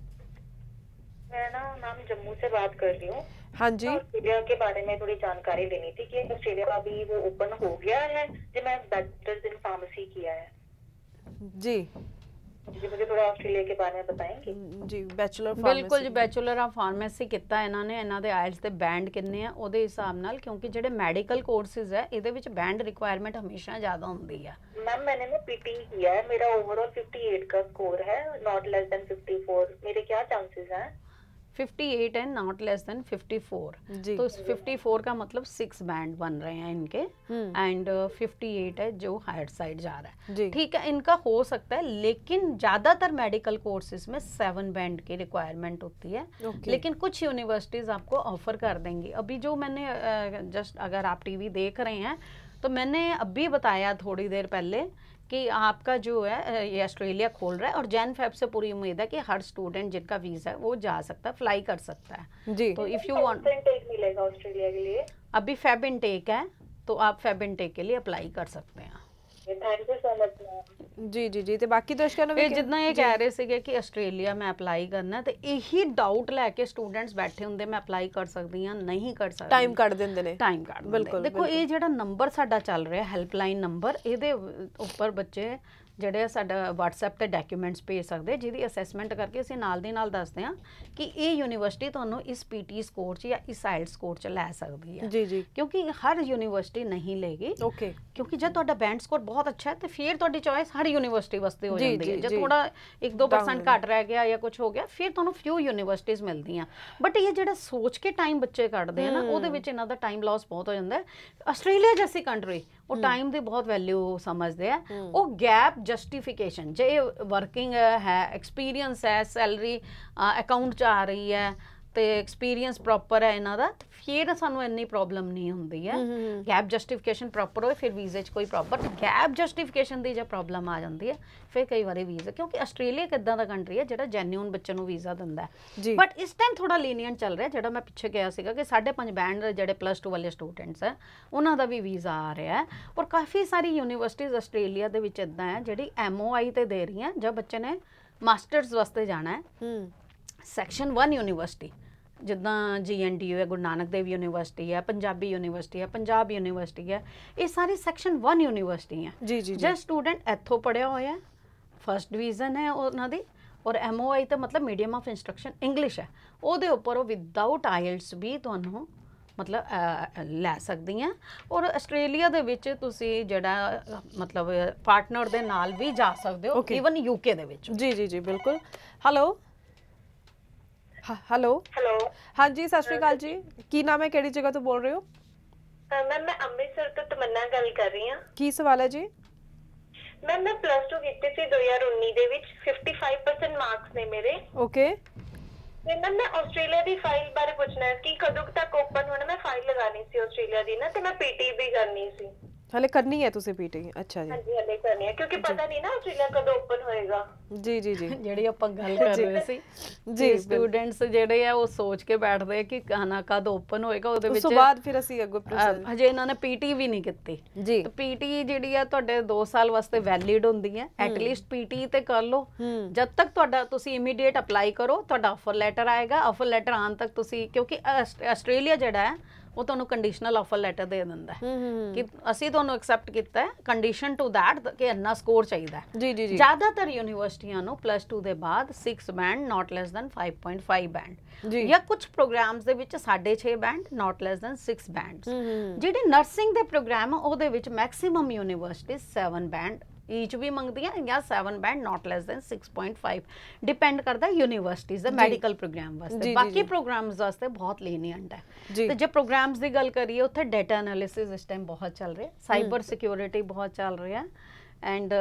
ਮੈਂ ਨਾ ਨਾਮ ਜੰਮੂ ਸੇ ਬਾਤ ਕਰ ਰਹੀ ਹਾਂ हाँ जी ऑस्ट्रेलिया के बारे में थोड़ी जानकारी लेनी थी कि ऑस्ट्रेलिया का भी वो ओपन हो गया है जी मैं बैचलर्स इन फार्मेसी किया है जी ਜੀ ਮੈਨੂੰ ਥੋੜਾ ਆਸਟ੍ਰੇਲੀਆ ਦੇ ਬਾਰੇ ਬਤਾਏਂਗੇ ਜੀ ਬੈਚਲਰ ਫਾਰਮੇਸੀ ਬਿਲਕੁਲ ਜੀ ਬੈਚਲਰ ਆ ਫਾਰਮੇਸੀ ਕੀਤਾ ਇਹਨਾਂ ਨੇ ਇਹਨਾਂ ਦੇ ਆਇਲਸ ਤੇ ਬੈਂਡ ਕਿੰਨੇ ਆ ਉਹਦੇ ਹਿਸਾਬ ਨਾਲ ਕਿਉਂਕਿ ਜਿਹੜੇ ਮੈਡੀਕਲ ਕੋਰਸਿਸ ਹੈ ਇਹਦੇ ਵਿੱਚ ਬੈਂਡ ਰਿਕੁਆਇਰਮੈਂਟ ਹਮੇਸ਼ਾ ਜ਼ਿਆਦਾ ਹੁੰਦੀ ਆ ਮੈਮ ਮੈਨੇ ਨਾ ਪੀਟੀ ਕੀਤਾ ਹੈ ਮੇਰਾ ਓਵਰਆਲ 58 ਦਾ ਸਕੋਰ ਹੈ ਨਾਟ ਲੈਸ ਦੈਨ 54 ਮੇਰੇ ਕੀ ਚਾਂਸਸ ਹੈ 58 एंड नॉट लेस देन 54 तो 54 का मतलब सिक्स बैंड बन रहे हैं इनके एंड हम्म। 58 uh, है जो हायर साइड जा रहा है ठीक है इनका हो सकता है लेकिन ज्यादातर मेडिकल कोर्सेज में सेवन बैंड की रिक्वायरमेंट होती है okay. लेकिन कुछ यूनिवर्सिटीज आपको ऑफर कर देंगी अभी जो मैंने जस्ट uh, अगर आप टीवी देख रहे हैं तो मैंने अभी बताया थोड़ी देर पहले कि आपका जो है ये ऑस्ट्रेलिया खोल रहा है और जैन फैब से पूरी उम्मीद है कि हर स्टूडेंट जिनका वीज़ा है वो जा सकता है फ्लाई कर सकता है जी तो इफ़ यू वांट ऑस्ट्रेलिया के लिए अभी फैब टेक है तो आप फैब टेक के लिए अप्लाई कर सकते हैं ਜੀ ਜੀ ਜੀ ਤੇ ਬਾਕੀ ਦਰਸ਼ਕਾਂ ਨੂੰ ਵੀ ਜਿੱਦਾਂ ਇਹ ਕਹਿ ਰਹੇ ਸੀਗੇ ਕਿ ਆਸਟ੍ਰੇਲੀਆ ਮੈਂ ਅਪਲਾਈ ਕਰਨਾ ਤੇ ਇਹੀ ਡਾਊਟ ਲੈ ਕੇ ਸਟੂਡੈਂਟਸ ਬੈਠੇ ਹੁੰਦੇ ਮੈਂ ਅਪਲਾਈ ਕਰ ਸਕਦੀ ਆ ਨਹੀਂ ਕਰ ਸਕਦੀ ਟਾਈਮ ਕੱਢ ਦਿੰਦੇ ਨੇ ਟਾਈਮ ਕੱਢ ਬਿਲਕੁਲ ਦੇਖੋ ਇਹ ਜਿਹੜਾ ਨੰਬਰ ਸਾਡਾ ਚੱਲ ਰਿਹਾ ਹੈਲਪਲਾਈਨ ਨੰਬਰ ਇਹਦੇ ਉੱਪਰ ਬੱਚੇ ਜਿਹੜੇ ਸਾਡਾ WhatsApp ਤੇ ਡਾਕੂਮੈਂਟਸ ਭੇਜ ਸਕਦੇ ਜਿਹਦੀ ਅਸੈਸਮੈਂਟ ਕਰਕੇ ਅਸੀਂ ਨਾਲ ਦੇ ਨਾਲ ਦੱਸਦੇ ਆ ਕਿ ਇਹ ਯੂਨੀਵਰਸਿਟੀ ਤੁਹਾਨੂੰ ਇਸ ਪੀਟੀ ਸਕੋਰ 'ਚ ਜਾਂ ਇਸ ਆਈਲਟਸ ਸਕੋਰ 'ਚ ਲੈ ਸਕਦੀ ਆ ਜੀ ਜੀ ਕਿਉਂਕਿ ਹਰ ਯੂਨੀਵਰਸਿਟੀ ਨਹੀਂ ਲੇਗੀ ਓਕੇ ਕਿਉਂਕਿ ਜੇ ਤੁਹਾਡਾ ਬੈਂਡ ਸਕੋਰ ਬਹੁਤ ਅੱਛਾ ਹੈ ਤੇ ਫਿਰ ਤੁਹਾਡੀ ਚੋਇਸ ਹਰ ਯੂਨੀਵਰਸਿਟੀ ਵਾਸਤੇ ਹੋ ਜਾਂਦੀ ਹੈ ਜੇ ਥੋੜਾ 1-2% ਘਟ ਰਹਿ ਗਿਆ ਜਾਂ ਕੁਝ ਹੋ ਗਿਆ ਫਿਰ ਤੁਹਾਨੂੰ ਫਿਊ ਯੂਨੀਵਰਸਿਟੀਆਂ ਮਿਲਦੀਆਂ ਬਟ ਇਹ ਜਿਹੜਾ ਸੋਚ ਕੇ ਟਾਈਮ ਬੱਚੇ ਕੱਢਦੇ ਆ ਨਾ ਉਹਦੇ ਵਿੱਚ ਇਹਨਾਂ ਦਾ ਟਾਈਮ ਲਾਸ ਬਹੁਤ ਹੋ ਜਾਂਦਾ ਹੈ ਆਸਟ੍ਰੇਲੀਆ ਜੈਸੀ ਕੰਟਰੀ ਉਹ ਟਾਈਮ ਦੀ ਬਹੁਤ ਵੈਲਿਊ ਸਮਝਦੇ ਆ ਉਹ ਗੈਪ ਜਸਟੀਫਿਕੇਸ਼ਨ ਜੇ ਵਰਕਿੰਗ ਹੈ ਐਕਸਪੀਰੀਅੰਸ ਹੈ ਸੈਲਰੀ ਅਕਾਊਂਟ ਚ ਆ ਰਹੀ ਹੈ ਤੇ ਐਕਸਪੀਰੀਅੰਸ ਪ੍ਰੋਪਰ ਹੈ ਇਹਨਾਂ ਦਾ ਫਿਰ ਸਾਨੂੰ ਇੰਨੀ ਪ੍ਰੋਬਲਮ ਨਹੀਂ ਹੁੰਦੀ ਹੈ ਗੈਪ ਜਸਟੀਫਿਕੇਸ਼ਨ ਪ੍ਰੋਪਰ ਹੋਏ ਫਿਰ ਵੀਜ਼ੇ 'ਚ ਕੋਈ ਪ੍ਰੋਬਲਮ ਗੈਪ ਜਸਟੀਫਿਕੇਸ਼ਨ ਦੀ ਜੇ ਪ੍ਰੋਬਲਮ ਆ ਜਾਂਦੀ ਹੈ ਫਿਰ ਕਈ ਵਾਰੀ ਵੀਜ਼ਾ ਕਿਉਂਕਿ ਆਸਟ੍ਰੇਲੀਆ ਕਿਦਾਂ ਦਾ ਕੰਟਰੀ ਹੈ ਜਿਹੜਾ ਜੈਨੂਇਨ ਬੱਚੇ ਨੂੰ ਵੀਜ਼ਾ ਦਿੰਦਾ ਹੈ ਬਟ ਇਸ ਟਾਈਮ ਥੋੜਾ ਲੀਨੀਅੰਟ ਚੱਲ ਰਿਹਾ ਜਿਹੜਾ ਮੈਂ ਪਿੱਛੇ ਗਿਆ ਸੀਗਾ ਕਿ 5.5 ਬੈਂਡ ਜਿਹੜੇ ਪਲੱਸ 2 ਵਾਲੇ ਸਟੂਡੈਂਟਸ ਹੈ ਉਹਨਾਂ ਦਾ ਵੀ ਵੀਜ਼ਾ ਆ ਰਿਹਾ ਹੈ ਔਰ ਕਾਫੀ ਸਾਰੀ ਯੂਨੀਵਰਸਿਟੀਜ਼ ਆਸਟ੍ਰੇਲੀਆ ਦੇ ਵਿੱਚ ਇਦਾਂ ਹੈ ਜਿਹੜੀ ਐਮਓਆਈ ਤੇ ਦੇ ਰਹੀਆਂ ਜਾਂ ਬੱਚੇ ਨੇ ਮਾਸਟਰਸ ਵਾਸਤੇ ਜਾਣਾ ਹੈ ਸੈਕਸ਼ਨ 1 ਯੂਨੀਵਰਸਿਟੀ ਜਿੱਦਾਂ ਜੀਐਨਡੀਯੂ ਹੈ ਗੁਰੂ ਨਾਨਕ ਦੇਵ ਯੂਨੀਵਰਸਿਟੀ ਹੈ ਪੰਜਾਬੀ ਯੂਨੀਵਰਸਿਟੀ ਹੈ ਪੰਜਾਬ ਯੂਨੀਵਰਸਿਟੀ ਹੈ ਇਹ ਸਾਰੇ ਸੈਕਸ਼ਨ 1 ਯੂਨੀਵਰਸਿਟੀ ਹੈ ਜੀ ਜੀ ਜੇ ਸਟੂਡੈਂਟ ਇੱਥੋਂ ਪੜਿਆ ਹੋਇਆ ਫਰਸਟ ਡਿਵੀਜ਼ਨ ਹੈ ਉਹਨਾਂ ਦੀ ਔਰ ਐਮਓਆਈ ਤਾਂ ਮਤਲਬ ਮੀਡੀਅਮ ਆਫ ਇਨਸਟਰਕਸ਼ਨ ਇੰਗਲਿਸ਼ ਹੈ ਉਹਦੇ ਉੱਪਰ ਉਹ ਵਿਦਆਊਟ ਆਇਲਟਸ ਵੀ ਤੁਹਾਨੂੰ ਮਤਲਬ ਲੈ ਸਕਦੀ ਆ ਔਰ ਆਸਟ੍ਰੇਲੀਆ ਦੇ ਵਿੱਚ ਤੁਸੀਂ ਜਿਹੜਾ ਮਤਲਬ ਪਾਰਟਨਰ ਦੇ ਨਾਲ ਵੀ ਜਾ ਸਕਦੇ ਹੋ ਇਵਨ ਯੂਕੇ ਦੇ ਵਿੱਚ ਜੀ ਜੀ ਜੀ ਬਿਲਕੁਲ ਹੈਲੋ ਹੈਲੋ ਹੈਲੋ ਹਾਂਜੀ ਸਤਿ ਸ਼੍ਰੀ ਅਕਾਲ ਜੀ ਕੀ ਨਾਮ ਹੈ ਕਿਹੜੀ ਜਗ੍ਹਾ ਤੋਂ ਬੋਲ ਰਹੇ ਹੋ ਮੈਮ ਮੈਂ ਅੰਮ੍ਰਿਤਸਰ ਤੋਂ ਤਮੰਨਾ ਗੱਲ ਕਰ ਰਹੀ ਹਾਂ ਕੀ ਸਵਾਲ ਹੈ ਜੀ ਮੈਂ ਮੈਂ ਪਲੱਸ 2 ਕੀਤੀ ਸੀ 2019 ਦੇ ਵਿੱਚ 55% ਮਾਰਕਸ ਨੇ ਮੇਰੇ ਓਕੇ ਤੇ ਮੈਮ ਮੈਂ ਆਸਟ੍ਰੇਲੀਆ ਦੀ ਫਾਈਲ ਬਾਰੇ ਪੁੱਛਣਾ ਹੈ ਕਿ ਕਦੋਂ ਤੱਕ ਓਪਨ ਹੋਣਾ ਮੈਂ ਫਾਈਲ ਲਗਾਣੀ ਸੀ ਆਸਟ੍ਰੇਲੀਆ ਦੀ ਨਾ ਤੇ ਮੈਂ ਪੀਟੀ ਵੀ ਕਰਨੀ ਸੀ ਹਲੇ ਕਰਨੀ ਹੈ ਤੁਸੀਂ ਪੀਟੀ ਅੱਛਾ ਜੀ ਹਾਂਜੀ ਹਲੇ ਕਰਨੀ ਹੈ ਕਿਉਂਕਿ ਪਤਾ ਨਹੀਂ ਨਾ ਆਸਟ੍ਰੇਲੀਆ ਕਦੋਂ ਓਪਨ ਹੋਏਗਾ ਜੀ ਜੀ ਜੀ ਜਿਹੜੀ ਆਪਾਂ ਗੱਲ ਕਰ ਰਹੇ ਸੀ ਜੀ ਸਟੂਡੈਂਟਸ ਜਿਹੜੇ ਆ ਉਹ ਸੋਚ ਕੇ ਬੈਠਦੇ ਆ ਕਿ ਖਾਣਾ ਕਦ ਓਪਨ ਹੋਏਗਾ ਉਹਦੇ ਵਿੱਚ ਉਸ ਤੋਂ ਬਾਅਦ ਫਿਰ ਅਸੀਂ ਅੱਗੇ ਪ੍ਰੋਸੈਸ ਹਜੇ ਇਹਨਾਂ ਨੇ ਪੀਟੀ ਵੀ ਨਹੀਂ ਕੀਤੀ ਜੀ ਤਾਂ ਪੀਟੀ ਜਿਹੜੀ ਆ ਤੁਹਾਡੇ 2 ਸਾਲ ਵਾਸਤੇ ਵੈਲਿਡ ਹੁੰਦੀ ਹੈ ਐਟ ਲੀਸਟ ਪੀਟੀ ਤੇ ਕਰ ਲਓ ਜਦ ਤੱਕ ਤੁਹਾਡਾ ਤੁਸੀਂ ਇਮੀਡੀਏਟ ਅਪਲਾਈ ਕਰੋ ਤੁਹਾਡਾ ਆਫਰ ਲੈਟਰ ਆਏਗਾ ਆਫਰ ਲੈਟਰ ਆਨ ਤੱਕ ਤੁਸੀਂ ਕਿਉਂਕਿ ਆਸਟ੍ਰੇਲੀਆ ਜਿਹੜਾ ਹੈ ਉਹ ਤੁਹਾਨੂੰ ਕੰਡੀਸ਼ਨਲ ਆਫਰ ਲੈਟਰ ਦੇ ਦਿੰਦਾ ਹੈ ਕਿ ਅਸੀਂ ਤੁਹਾਨੂੰ ਐਕਸੈਪਟ ਕੀਤਾ ਹੈ ਕੰਡੀਸ਼ਨ ਟੂ ਥੈਟ ਕਿ ਇੰਨਾ ਸਕੋਰ ਚਾਹੀਦਾ ਹੈ ਜੀ ਜੀ ਜੀ ਜ਼ਿਆਦਾਤਰ ਯੂਨੀਵਰਸਿਟੀਆਂ ਨੂੰ ਪਲੱਸ 2 ਦੇ ਬਾਅਦ 6 ਬੈਂਡ ਨਾਟ ਲੈਸ ਦਨ 5.5 ਬੈਂਡ ਜਾਂ ਕੁਝ ਪ੍ਰੋਗਰਾਮਸ ਦੇ ਵਿੱਚ 6.5 band not less than 6 bands ਜਿਹੜੇ ਨਰਸਿੰਗ ਦੇ ਪ੍ਰੋਗਰਾਮ ਉਹਦੇ ਵਿੱਚ ਮੈਕਸਿਮਮ ਯੂਨੀਵਰਸਿਟੀ 7 ਬੈਂਡ ਈਚ ਵੀ ਮੰਗਦੀਆਂ ਜਾਂ 7 band not less than 6.5 depend ਕਰਦਾ ਯੂਨੀਵਰਸਿਟੀਜ਼ ਦਾ ਮੈਡੀਕਲ ਪ੍ਰੋਗਰਾਮ ਵਾਸਤੇ ਬਾਕੀ ਪ੍ਰੋਗਰਾਮਸ ਵਾਸਤੇ ਬਹੁਤ ਲੀਨੀਅੰਟ ਹੈ ਤੇ ਜੇ ਪ੍ਰੋਗਰਾਮਸ ਦੀ ਗੱਲ ਕਰੀਏ ਉੱਥੇ ਡਾਟਾ ਅਨਾਲਿਸਿਸ ਇਸ ਟਾਈਮ ਬਹੁਤ ਚੱਲ ਰਿਹਾ ਸਾਈਬਰ ਸਿਕਿਉਰਿਟੀ ਬਹੁਤ ਚੱਲ ਰਿਹਾ ਐਂਡ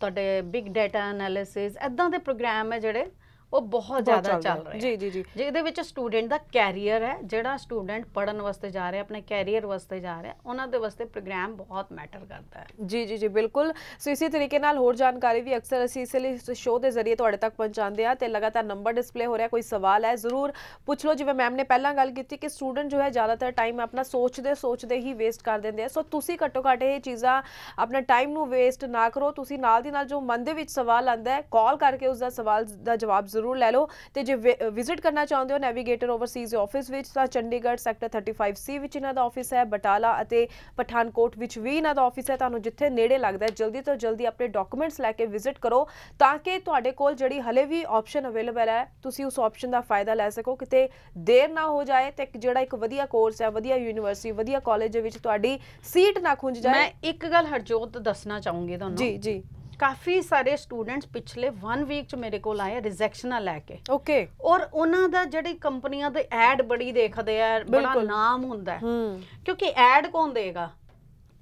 ਤੁਹਾਡੇ ਬਿਗ ਡਾਟਾ ਅਨਾਲਿਸਿਸ ਐਦਾਂ ਦੇ ਪ੍ਰੋਗਰਾਮ ਹੈ ਜਿਹੜੇ ਉਹ ਬਹੁਤ ਜ਼ਿਆਦਾ ਚੱਲ ਰਿਹਾ ਜੀ ਜੀ ਜੀ ਜਿਹਦੇ ਵਿੱਚ ਸਟੂਡੈਂਟ ਦਾ ਕੈਰੀਅਰ ਹੈ ਜਿਹੜਾ ਸਟੂਡੈਂਟ ਪੜਨ ਵਾਸਤੇ ਜਾ ਰਿਹਾ ਆਪਣੇ ਕੈਰੀਅਰ ਵਾਸਤੇ ਜਾ ਰਿਹਾ ਉਹਨਾਂ ਦੇ ਵਾਸਤੇ ਪ੍ਰੋਗਰਾਮ ਬਹੁਤ ਮੈਟਰ ਕਰਦਾ ਹੈ ਜੀ ਜੀ ਜੀ ਬਿਲਕੁਲ ਸੋ ਇਸੇ ਤਰੀਕੇ ਨਾਲ ਹੋਰ ਜਾਣਕਾਰੀ ਵੀ ਅਕਸਰ ਅਸੀਂ ਇਸ ਲਈ ਸ਼ੋਅ ਦੇ ਜ਼ਰੀਏ ਤੁਹਾਡੇ ਤੱਕ ਪਹੁੰਚਾਉਂਦੇ ਆ ਤੇ ਲਗਾਤਾਰ ਨੰਬਰ ਡਿਸਪਲੇ ਹੋ ਰਿਹਾ ਕੋਈ ਸਵਾਲ ਹੈ ਜ਼ਰੂਰ ਪੁੱਛ ਲਓ ਜਿਵੇਂ ਮੈਮ ਨੇ ਪਹਿਲਾਂ ਗੱਲ ਕੀਤੀ ਕਿ ਸਟੂਡੈਂਟ ਜੋ ਹੈ ਜ਼ਿਆਦਾਤਰ ਟਾਈਮ ਆਪਣਾ ਸੋਚਦੇ ਸੋਚਦੇ ਹੀ ਵੇਸਟ ਕਰ ਦਿੰਦੇ ਆ ਸੋ ਤੁਸੀਂ ਘੱਟੋ ਘੱਟ ਇਹ ਚੀਜ਼ਾਂ ਆਪਣਾ ਟਾਈਮ ਨੂੰ ਵੇਸਟ ਨਾ ਕਰੋ ਤੁਸੀਂ ਨਾਲ ਦੀ ਨਾਲ ਜੋ ਮਨ ਦੇ ਵਿੱਚ ਸਵਾਲ ਆਂਦਾ ਹੈ ਕਾਲ ਕਰਕੇ ਉਸ ਦਾ ਸਵਾਲ ਦਾ ਜਵਾਬ ਜ਼ਰੂਰ ਲੈ ਲਓ ਤੇ ਜੇ ਵਿਜ਼ਿਟ ਕਰਨਾ ਚਾਹੁੰਦੇ ਹੋ ਨੈਵੀਗੇਟਰ ਓਵਰਸੀਜ਼ ਆਫਿਸ ਵਿੱਚ ਤਾਂ ਚੰਡੀਗੜ੍ਹ ਸੈਕਟਰ 35C ਵਿੱਚ ਇਹਨਾਂ ਦਾ ਆਫਿਸ ਹੈ ਬਟਾਲਾ ਅਤੇ ਪਠਾਨਕੋਟ ਵਿੱਚ ਵੀ ਇਹਨਾਂ ਦਾ ਆਫਿਸ ਹੈ ਤੁਹਾਨੂੰ ਜਿੱਥੇ ਨੇੜੇ ਲੱਗਦਾ ਹੈ ਜਲਦੀ ਤੋਂ ਜਲਦੀ ਆਪਣੇ ਡਾਕੂਮੈਂਟਸ ਲੈ ਕੇ ਵਿਜ਼ਿਟ ਕਰੋ ਤਾਂ ਕਿ ਤੁਹਾਡੇ ਕੋਲ ਜਿਹੜੀ ਹਲੇ ਵੀ ਆਪਸ਼ਨ ਅਵੇਲੇਬਲ ਹੈ ਤੁਸੀਂ ਉਸ ਆਪਸ਼ਨ ਦਾ ਫਾਇਦਾ ਲੈ ਸਕੋ ਕਿਤੇ ਦੇਰ ਨਾ ਹੋ ਜਾਏ ਤੇ ਜਿਹੜਾ ਇੱਕ ਵਧੀਆ ਕੋਰਸ ਹੈ ਵਧੀਆ ਯੂਨੀਵਰਸਿਟੀ ਵਧੀਆ ਕਾਲਜ ਦੇ ਵਿੱਚ ਤੁਹਾਡੀ ਸੀਟ ਨਾ ਖੁੰਝ ਜਾਏ ਮੈਂ ਇੱਕ ਗੱਲ ਹਰਜੋਤ ਦੱਸਣਾ ਚਾਹੂੰਗੀ ਤੁਹਾਨੂੰ ਜੀ ਜੀ ਕਾਫੀ ਸਾਰੇ ਸਟੂਡੈਂਟਸ ਪਿਛਲੇ 1 ਵੀਕ ਚ ਮੇਰੇ ਕੋਲ ਆਏ ਰਿਜੈਕਸ਼ਨਾਂ ਲੈ ਕੇ ਓਕੇ ਔਰ ਉਹਨਾਂ ਦਾ ਜਿਹੜੀ ਕੰਪਨੀਆਂ ਦੇ ਐਡ ਬੜੀ ਦੇਖਦੇ ਆ ਬੜਾ ਨਾਮ ਹੁੰਦਾ ਹੈ ਕਿਉਂਕਿ ਐਡ ਕੌਣ ਦੇਗਾ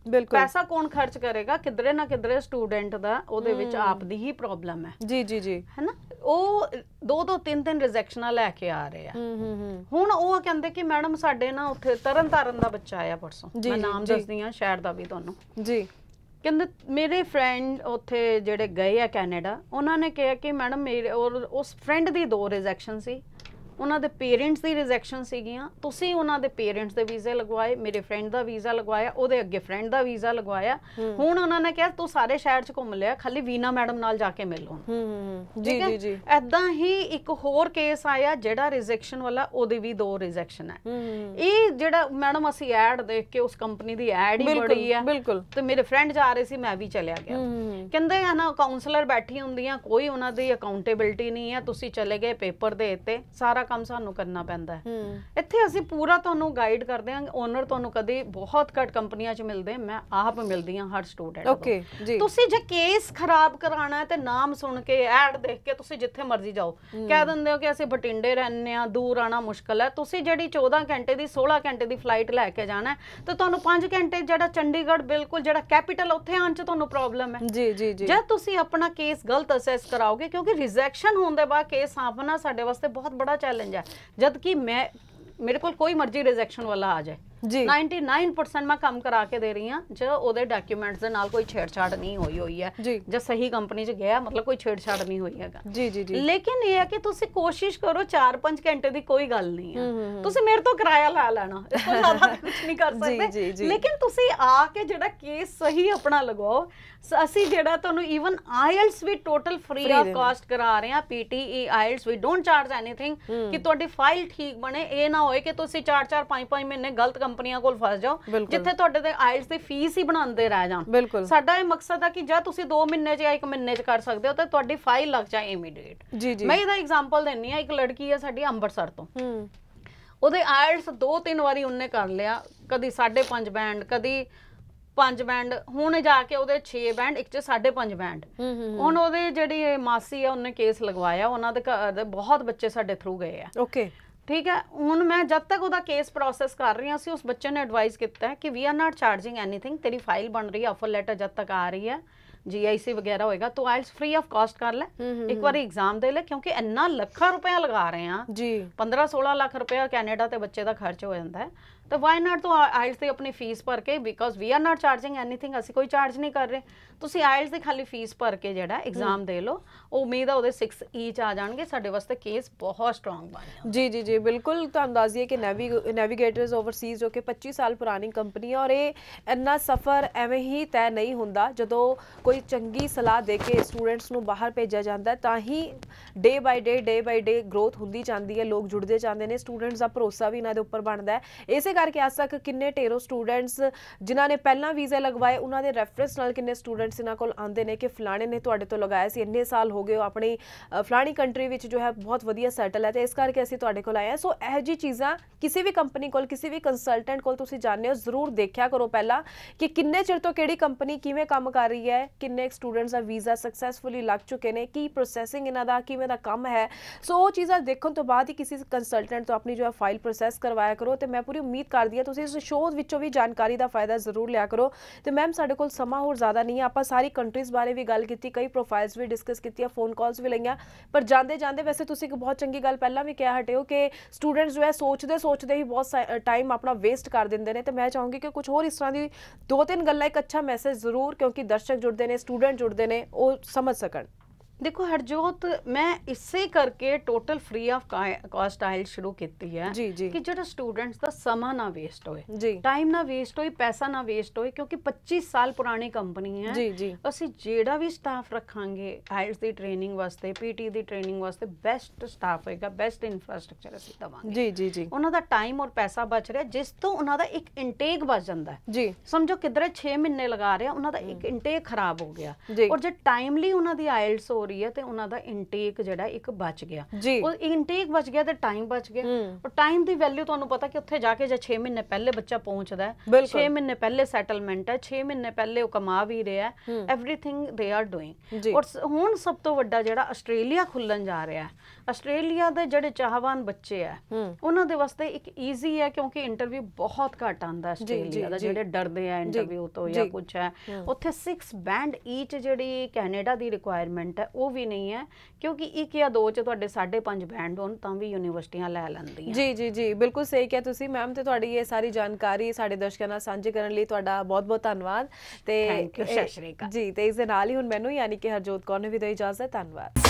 ਬਿਲਕੁਲ ਪੈਸਾ ਕੌਣ ਖਰਚ ਕਰੇਗਾ ਕਿਧਰੇ ਨਾ ਕਿਧਰੇ ਸਟੂਡੈਂਟ ਦਾ ਉਹਦੇ ਵਿੱਚ ਆਪ ਦੀ ਹੀ ਪ੍ਰੋਬਲਮ ਹੈ ਜੀ ਜੀ ਜੀ ਹੈਨਾ ਉਹ ਦੋ ਦੋ ਤਿੰਨ ਤਿੰਨ ਰਿਜੈਕਸ਼ਨਾਂ ਲੈ ਕੇ ਆ ਰਹੇ ਆ ਹੁਣ ਉਹ ਕਹਿੰਦੇ ਕਿ ਮੈਡਮ ਸਾਡੇ ਨਾ ਉੱਥੇ ਤਰਨ ਤਾਰਨ ਦਾ ਬੱਚਾ ਆਇਆ ਪਰਸੋਂ ਮੈਂ ਨਾਮ ਦੱਸਦੀ ਆ ਸ਼ਹਿਰ ਦਾ ਵੀ ਤੁਹਾਨੂੰ ਜੀ ਕਹਿੰਦੇ ਮੇਰੇ ਫਰੈਂਡ ਉੱਥੇ ਜਿਹੜੇ ਗਏ ਆ ਕੈਨੇਡਾ ਉਹਨਾਂ ਨੇ ਕਿਹਾ ਕਿ ਮੈਡਮ ਮੇਰੇ ਔਰ ਉਸ ਫਰੈਂਡ ਦੀ ਦੋ ਰਿਜੈਕਸ਼ਨ ਸੀ ਉਹਨਾਂ ਦੇ ਪੇਰੈਂਟਸ ਦੀ ਰਿਜੈਕਸ਼ਨ ਸੀਗੀਆਂ ਤੁਸੀਂ ਉਹਨਾਂ ਦੇ ਪੇਰੈਂਟਸ ਦੇ ਵੀਜ਼ੇ ਲਗਵਾਏ ਮੇਰੇ ਫਰੈਂਡ ਦਾ ਵੀਜ਼ਾ ਲਗਵਾਇਆ ਉਹਦੇ ਅੱਗੇ ਫਰੈਂਡ ਦਾ ਵੀਜ਼ਾ ਲਗਵਾਇਆ ਹੁਣ ਉਹਨਾਂ ਨੇ ਕਿਹਾ ਤੂੰ ਸਾਰੇ ਸ਼ਹਿਰ 'ਚ ਘੁੰਮ ਲਿਆ ਖਾਲੀ ਵੀਨਾ ਮੈਡਮ ਨਾਲ ਜਾ ਕੇ ਮਿਲ ਹੂੰ ਜੀ ਜੀ ਜੀ ਐਦਾਂ ਹੀ ਇੱਕ ਹੋਰ ਕੇਸ ਆਇਆ ਜਿਹੜਾ ਰਿਜੈਕਸ਼ਨ ਵਾਲਾ ਉਹਦੇ ਵੀ ਦੋ ਰਿਜੈਕਸ਼ਨ ਹੈ ਇਹ ਜਿਹੜਾ ਮੈਡਮ ਅਸੀਂ ਐਡ ਦੇਖ ਕੇ ਉਸ ਕੰਪਨੀ ਦੀ ਐਡ ਹੀ ਬੜੀ ਹੈ ਬਿਲਕੁਲ ਤੇ ਮੇਰੇ ਫਰੈਂਡ ਜਾ ਰਹੇ ਸੀ ਮੈਂ ਵੀ ਚਲਿਆ ਗਿਆ ਕਹਿੰਦੇ ਆ ਨਾ ਕਾਉਂਸਲਰ ਬੈਠੀ ਹੁੰਦੀਆਂ ਕੋਈ ਉਹਨਾਂ ਦੀ ਅਕਾਊਂਟੇਬਿਲਟੀ ਨਹੀਂ ਹੈ ਤੁਸੀਂ ਚਲੇ ਗਏ ਪੇਪਰ ਦੇ ਦਿੱਤੇ ਸਾਰਾ ਕੰਮ ਸਾਨੂੰ ਕਰਨਾ ਪੈਂਦਾ ਹੈ ਇੱਥੇ ਅਸੀਂ ਪੂਰਾ ਤੁਹਾਨੂੰ ਗਾਈਡ ਕਰਦੇ ਹਾਂ ਓਨਰ ਤੁਹਾਨੂੰ ਕਦੇ ਬਹੁਤ ਘੱਟ ਕੰਪਨੀਆਂ 'ਚ ਮਿਲਦੇ ਮੈਂ ਆਪ ਮਿਲਦੀ ਹਾਂ ਹਰ ਸਟੂਡੈਂਟ ਓਕੇ ਜੀ ਤੁਸੀਂ ਜੇ ਕੇਸ ਖਰਾਬ ਕਰਾਣਾ ਹੈ ਤੇ ਨਾਮ ਸੁਣ ਕੇ ਐਡ ਦੇਖ ਕੇ ਤੁਸੀਂ ਜਿੱਥੇ ਮਰਜ਼ੀ ਜਾਓ ਕਹਿ ਦਿੰਦੇ ਹੋ ਕਿ ਅਸੀਂ ਬਟਿੰਡੇ ਰਹਿੰਨੇ ਆ ਦੂਰ ਆਣਾ ਮੁਸ਼ਕਲ ਹੈ ਤੁਸੀਂ ਜਿਹੜੀ 14 ਘੰਟੇ ਦੀ 16 ਘੰਟੇ ਦੀ ਫਲਾਈਟ ਲੈ ਕੇ ਜਾਣਾ ਤੇ ਤੁਹਾਨੂੰ 5 ਘੰਟੇ ਜਿਹੜਾ ਚੰਡੀਗੜ੍ਹ ਬਿਲਕੁਲ ਜਿਹੜਾ ਕੈਪੀਟਲ ਉੱਥੇ ਆਣ 'ਚ ਤੁਹਾਨੂੰ ਪ੍ਰੋਬਲਮ ਹੈ ਜੀ ਜੀ ਜੀ ਜੇ ਤੁਸੀਂ ਆਪਣਾ ਕੇਸ ਗਲਤ ਅਸੈਸ ਕਰਾਓਗੇ ਕਿਉਂਕਿ ਰਿਜੈਕਸ਼ਨ ਹੋਣ ਦੇ ਬਾਅਦ ਕੇਸ ਸਾਂਭਣਾ ਸਾਡੇ ਵਾਸਤੇ ਬਹੁਤ ਬੜਾ ਚੈਲੰਜ ਚੈਲੰਜ ਹੈ ਜਦ ਕਿ ਮੈਂ ਮੇਰੇ ਕੋਲ ਕੋਈ ਮਰਜ਼ੀ ਰਿਜੈਕਸ਼ਨ ਵਾਲਾ ਆ ਜਾਏ ਜੀ 99% ਮੈਂ ਕੰਮ ਕਰਾ ਕੇ ਦੇ ਰਹੀ ਆ ਜੇ ਉਹਦੇ ਡਾਕੂਮੈਂਟਸ ਦੇ ਨਾਲ ਕੋਈ ਛੇੜਛਾੜ ਨਹੀਂ ਹੋਈ ਹੋਈ ਹੈ ਜੇ ਸਹੀ ਕੰਪਨੀ 'ਚ ਗਿਆ ਮਤਲਬ ਕੋਈ ਛੇੜਛਾੜ ਨਹੀਂ ਹੋਈ ਹੈਗਾ ਜੀ ਜੀ ਜੀ ਲੇਕਿਨ ਇਹ ਹੈ ਕਿ ਤੁਸੀਂ ਕੋਸ਼ਿਸ਼ ਕਰੋ 4-5 ਘੰਟੇ ਦੀ ਕੋਈ ਗੱਲ ਨਹੀਂ ਹੈ ਤੁਸੀਂ ਮੇਰੇ ਤੋਂ ਕਿਰਾਇਆ ਲਾ ਲੈਣਾ ਇਸ ਤੋਂ ਜ਼ਿਆਦਾ ਕੁਝ ਨਹੀਂ ਕਰ ਸਕਦੇ ਲੇਕਿਨ ਤੁਸੀਂ ਆ ਕੇ ਜਿਹੜਾ ਕੇਸ ਸਹੀ ਆਪਣਾ ਲਗਾਓ ਅਸੀਂ ਜਿਹੜਾ ਤੁਹਾਨੂੰ ਈਵਨ ਆਇਲਸ ਵੀ ਟੋਟਲ ਫ੍ਰੀ ਆਫ ਕਾਸਟ ਕਰਾ ਰਹੇ ਹਾਂ PTE IELTS we don't charge anything ਕਿ ਤੁਹਾਡੀ ਫਾਈਲ ਠੀਕ ਬਣੇ ਇਹ ਨਾ ਹੋਏ ਕਿ ਤੁਸੀਂ 4-4 5-5 ਮਹੀਨੇ ਗਲਤ ਕੰਪਨੀਆਂ ਕੋਲ ਫਸ ਜਾਓ ਜਿੱਥੇ ਤੁਹਾਡੇ ਤੇ ਆਇਲਸ ਦੀ ਫੀਸ ਹੀ ਬਣਾਉਂਦੇ ਰਹਿ ਜਾਣ ਸਾਡਾ ਇਹ ਮਕਸਦ ਆ ਕਿ ਜਾਂ ਤੁਸੀਂ 2 ਮਹੀਨੇ 'ਚ ਜਾਂ 1 ਮਹੀਨੇ 'ਚ ਕਰ ਸਕਦੇ ਹੋ ਤਾਂ ਤੁਹਾਡੀ ਫਾਈਲ ਲੱਗ ਜਾਏ ਇਮੀਡੀਏਟ ਮੈਂ ਇਹਦਾ ਐਗਜ਼ਾਮਪਲ ਦਿੰਨੀ ਆ ਇੱਕ ਲੜਕੀ ਆ ਸਾਡੀ ਅੰਮ੍ਰਿਤਸਰ ਤੋਂ ਉਹਦੇ ਆਇਲਸ 2-3 ਵਾਰੀ ਉਹਨੇ ਕਰ ਲਿਆ ਕਦੀ 5.5 ਬੈਂਡ ਕਦੀ ਪੰਜ ਬੈਂਡ ਹੁਣ ਜਾ ਕੇ ਉਹਦੇ 6 ਬੈਂਡ ਇੱਕ ਚ 5.5 ਬੈਂਡ ਹੁਣ ਉਹਦੇ ਜਿਹੜੀ ਮਾਸੀ ਆ ਉਹਨੇ ਕੇਸ ਲਗਵਾਇਆ ਉਹਨਾਂ ਦੇ ਬਹੁਤ ਬੱਚੇ ਸਾਡੇ ਥਰੂ ਗਏ ਆ ਓਕੇ ਠੀਕ ਹੈ ਹੁਣ ਮੈਂ ਜਦ ਤੱਕ ਉਹਦਾ ਕੇਸ ਪ੍ਰੋਸੈਸ ਕਰ ਰਹੀ ਹਾਂ ਸੀ ਉਸ ਬੱਚੇ ਨੇ ਐਡਵਾਈਸ ਕੀਤਾ ਹੈ ਕਿ we are not charging anything ਤੇਰੀ ਫਾਈਲ ਬਣ ਰਹੀ ਹੈ ਆਫਰ ਲੈਟਰ ਜਦ ਤੱਕ ਆ ਰਹੀ ਹੈ ਜੀਆਈਸੀ ਵਗੈਰਾ ਹੋਏਗਾ ਤੂੰ ਆਇਲਸ ਫ੍ਰੀ ਆਫ ਕਾਸਟ ਕਰ ਲੈ ਇੱਕ ਵਾਰੀ ਐਗਜ਼ਾਮ ਦੇ ਲੈ ਕਿਉਂਕਿ ਇੰਨਾ ਲੱਖਾਂ ਰੁਪਏ ਲਗਾ ਰਹੇ ਆ ਜੀ 15 16 ਲੱਖ ਰੁਪਏ ਕੈਨੇਡਾ ਤੇ ਬੱਚੇ ਦਾ ਖਰਚ ਹੋ ਜਾਂਦਾ ਹੈ ਤਾਂ ਵਾਈ ਨਾਟ ਤੋਂ ਆਇਲਸ ਤੇ ਆਪਣੀ ਫੀਸ ਭਰ ਕੇ because we are not charging anything ਅਸੀਂ ਕੋਈ ਚਾਰਜ ਨਹੀਂ ਕਰ ਰਹੇ ਤੁਸੀਂ ਆਇਲਸ ਦੇ ਖਾਲੀ ਫੀਸ ਭਰ ਕੇ ਜਿਹੜਾ ਐਗਜ਼ਾਮ ਦੇ ਲਓ ਉਹ ਉਮੀਦ ਆ ਉਹਦੇ 6 ਈਚ ਆ ਜਾਣਗੇ ਸਾਡੇ ਵਾਸਤੇ ਕੇਸ ਬਹੁਤ ਸਟਰੋਂਗ ਬਣ ਜੀ ਜੀ ਜੀ ਬਿਲਕੁਲ ਤੁਹਾਨੂੰ ਅੰਦਾਜ਼ੀ ਹੈ ਕਿ ਨੈਵੀ ਨੈਵੀਗੇਟਰਸ ਓਵਰਸੀਜ਼ ਜੋ ਕਿ 25 ਸਾਲ ਪੁਰਾਣੀ ਕੰਪਨੀ ਹੈ ਔਰ ਇਹ ਇੰਨਾ ਸਫਰ ਐਵੇਂ ਹੀ ਤੈਅ ਨਹੀਂ ਹੁੰਦਾ ਜਦੋਂ ਕੋਈ ਚੰਗੀ ਸਲਾਹ ਦੇ ਕੇ ਸਟੂਡੈਂਟਸ ਨੂੰ ਬਾਹਰ ਭੇਜਿਆ ਜਾਂਦਾ ਤਾਂ ਹੀ ਡੇ ਬਾਈ ਡੇ ਡੇ ਬਾਈ ਡੇ ਗਰੋਥ ਹੁੰਦੀ ਜਾਂਦੀ ਹੈ ਲੋਕ ਜੁੜਦੇ ਜਾਂਦੇ ਨੇ ਸਟੂਡੈਂਟਸ ਦਾ ਭਰੋਸਾ ਵੀ ਇਹਨਾਂ ਦੇ ਉੱਪਰ ਬਣਦਾ ਹੈ ਇਸੇ करके आज तक किन्ने ढेरों स्टूडेंट्स जिन्होंने पहला वीजा लगवाए उन्होंने रेफरेंस न कि स्टूडेंट्स इन्हों को आते हैं कि फलाने ने थोड़े तो लगाया से इन्ने साल हो गए अपनी फलानी कंट्री में जो है बहुत वीयी सैटल है तो इस करके असं थोड़े को आए हैं सो यह जी चीज़ा किसी भी कंपनी को किसी भी कंसल्टेंट को जाने जरूर देखा करो पहला कि किन्ने चिर तो किंपनी किमें कम कर रही है किन्ने स्टूडेंट्स का वीज़ा सक्सैसफुली लग चुके हैं की प्रोसैसिंग इन्हों का किमें का कम है सो वो चीज़ा देखने तो बाद ही किसी कंसल्टेंट तो अपनी जो है फाइल प्रोसैस करवाया करो तो मैं पूरी उम्मीद ਪਿਕ ਕਰਦੀ ਹੈ ਤੁਸੀਂ ਇਸ ਸ਼ੋਅ ਵਿੱਚੋਂ ਵੀ ਜਾਣਕਾਰੀ ਦਾ ਫਾਇਦਾ ਜ਼ਰੂਰ ਲਿਆ ਕਰੋ ਤੇ ਮੈਮ ਸਾਡੇ ਕੋਲ ਸਮਾਂ ਹੋਰ ਜ਼ਿਆਦਾ ਨਹੀਂ ਹੈ ਆਪਾਂ ਸਾਰੀ ਕੰਟਰੀਜ਼ ਬਾਰੇ ਵੀ ਗੱਲ ਕੀਤੀ ਕਈ ਪ੍ਰੋਫਾਈਲਸ ਵੀ ਡਿਸਕਸ ਕੀਤੀਆਂ ਫੋਨ ਕਾਲਸ ਵੀ ਲਈਆਂ ਪਰ ਜਾਂਦੇ ਜਾਂਦੇ ਵੈਸੇ ਤੁਸੀਂ ਇੱਕ ਬਹੁਤ ਚੰਗੀ ਗੱਲ ਪਹਿਲਾਂ ਵੀ ਕਿਹਾ ਹਟਿਓ ਕਿ ਸਟੂਡੈਂਟਸ ਜੋ ਹੈ ਸੋਚਦੇ ਸੋਚਦੇ ਹੀ ਬਹੁਤ ਟਾਈਮ ਆਪਣਾ ਵੇਸਟ ਕਰ ਦਿੰਦੇ ਨੇ ਤੇ ਮੈਂ ਚਾਹੂੰਗੀ ਕਿ ਕੁਝ ਹੋਰ ਇਸ ਤਰ੍ਹਾਂ ਦੀ ਦੋ ਤਿੰਨ ਗੱਲਾਂ ਇੱਕ ਅੱਛਾ ਮੈਸੇਜ ਜ਼ਰੂਰ ਕਿਉਂਕਿ ਦਰਸ਼ਕ ਜੁੜਦੇ ਨੇ ਸਟੂਡੈਂਟ ਜੁੜਦੇ ਨੇ ਉਹ ਸਮਝ ਸਕਣ ਦੇਖੋ ਹਰਜੋਤ ਮੈਂ ਇਸੇ ਕਰਕੇ ਟੋਟਲ ਫ੍ਰੀ ਆਫ ਕਾਸਟ ਆਇਲ ਸ਼ੁਰੂ ਕੀਤੀ ਹੈ ਕਿ ਜਿਹੜਾ ਸਟੂਡੈਂਟਸ ਦਾ ਸਮਾਂ ਨਾ ਵੇਸਟ ਹੋਏ ਟਾਈਮ ਨਾ ਵੇਸਟ ਹੋਏ ਪੈਸਾ ਨਾ ਵੇਸਟ ਹੋਏ ਕਿਉਂਕਿ 25 ਸਾਲ ਪੁਰਾਣੀ ਕੰਪਨੀ ਹੈ ਅਸੀਂ ਜਿਹੜਾ ਵੀ ਸਟਾਫ ਰੱਖਾਂਗੇ ਆਇਲਸ ਦੀ ਟ੍ਰੇਨਿੰਗ ਵਾਸਤੇ ਪੀਟੀ ਦੀ ਟ੍ਰੇਨਿੰਗ ਵਾਸਤੇ ਬੈਸਟ ਸਟਾਫ ਹੋਏਗਾ ਬੈਸਟ ਇਨਫਰਾਸਟ੍ਰਕਚਰ ਅਸੀਂ ਦਵਾਂਗੇ ਜੀ ਜੀ ਜੀ ਉਹਨਾਂ ਦਾ ਟਾਈਮ ਔਰ ਪੈਸਾ ਬਚ ਰਿਹਾ ਜਿਸ ਤੋਂ ਉਹਨਾਂ ਦਾ ਇੱਕ ਇਨਟੇਕ ਬਚ ਜਾਂਦਾ ਜੀ ਸਮਝੋ ਕਿਧਰੇ 6 ਮਹੀਨੇ ਲਗਾ ਰਿਹਾ ਉਹਨਾਂ ਦਾ ਇੱਕ ਇਨਟੇਕ ਖਰਾਬ ਹੋ ਗਿਆ ਔਰ ਜੇ ਟਾਈਮਲੀ ਉਹਨਾਂ ਦੀ ਆਇਲਸ ਹੋ ਹੋ ਰਹੀ ਹੈ ਤੇ ਉਹਨਾਂ ਦਾ ਇਨਟੇਕ ਜਿਹੜਾ ਇੱਕ ਬਚ ਗਿਆ ਉਹ ਇਨਟੇਕ ਬਚ ਗਿਆ ਤੇ ਟਾਈਮ ਬਚ ਗਿਆ ਉਹ ਟਾਈਮ ਦੀ ਵੈਲਿਊ ਤੁਹਾਨੂੰ ਪਤਾ ਕਿ ਉੱਥੇ ਜਾ ਕੇ ਜੇ 6 ਮਹੀਨੇ ਪਹਿਲੇ ਬੱਚਾ ਪਹੁੰਚਦਾ ਹੈ 6 ਮਹੀਨੇ ਪਹਿਲੇ ਸੈਟਲਮੈਂਟ ਹੈ 6 ਮਹੀਨੇ ਪਹਿਲੇ ਉਹ ਕਮਾ ਵੀ ਰਿਹਾ ਹੈ एवरीथिंग ਦੇ ਆਰ ਡੂਇੰਗ ਔਰ ਹੁਣ ਸਭ ਤੋਂ ਵੱਡਾ ਜਿਹੜਾ ਆਸਟ੍ਰੇਲੀਆ ਖੁੱਲਣ ਜਾ ਰਿਹਾ ਹੈ ਆਸਟ੍ਰੇਲੀਆ ਦੇ ਜਿਹੜੇ ਚਾਹਵਾਨ ਬੱਚੇ ਆ ਉਹਨਾਂ ਦੇ ਵਾਸਤੇ ਇੱਕ ਈਜ਼ੀ ਹੈ ਕਿਉਂਕਿ ਇੰਟਰਵਿਊ ਬਹੁਤ ਘੱਟ ਆਂਦਾ ਆਸਟ੍ਰੇਲੀਆ ਦਾ ਜਿਹੜੇ ਡਰਦੇ ਆ ਇੰਟਰਵਿਊ ਤੋਂ ਜਾਂ ਕੁਝ ਹੈ ਉੱਥੇ 6 ਬੈਂਡ ਈਚ ਜਿਹੜੀ ਕੈਨੇਡਾ ਦੀ ਰਿਕੁਆਇਰਮੈਂਟ ਹੈ ਉਹ ਵੀ ਨਹੀਂ ਹੈ ਕਿਉਂਕਿ ਇੱਕ ਜਾਂ ਦੋ ਚ ਤੁਹਾਡੇ 5.5 ਬੈਂਡ ਹੋਣ ਤਾਂ ਵੀ ਯੂਨੀਵਰਸਿਟੀਆਂ ਲੈ ਲੈਂਦੀਆਂ ਜੀ ਜੀ ਜੀ ਬਿਲਕੁਲ ਸਹੀ ਕਿਹਾ ਤੁਸੀਂ ਮੈਮ ਤੇ ਤੁਹਾਡੀ ਇਹ ਸਾਰੀ ਜਾਣਕਾਰੀ ਸਾਡੇ ਦਰਸ਼ਕਾਂ ਨਾਲ ਸਾਂਝੀ ਕਰਨ ਲਈ ਤੁਹਾਡਾ ਬਹੁਤ-ਬਹੁਤ ਧੰਨਵਾਦ ਤੇ ਥੈਂਕ ਯੂ ਸ਼ਸ਼ਰੀਕਾ ਜੀ ਤੇ ਇਸ ਦੇ ਨਾਲ ਹੀ ਹੁਣ ਮੈਨੂੰ ਯਾਨੀ ਕਿ ਹਰਜੋਤ ਕੌਰ ਨੂੰ ਵੀ ਦਿਓ ਇਜਾਜ਼ਤ ਧੰਨਵਾਦ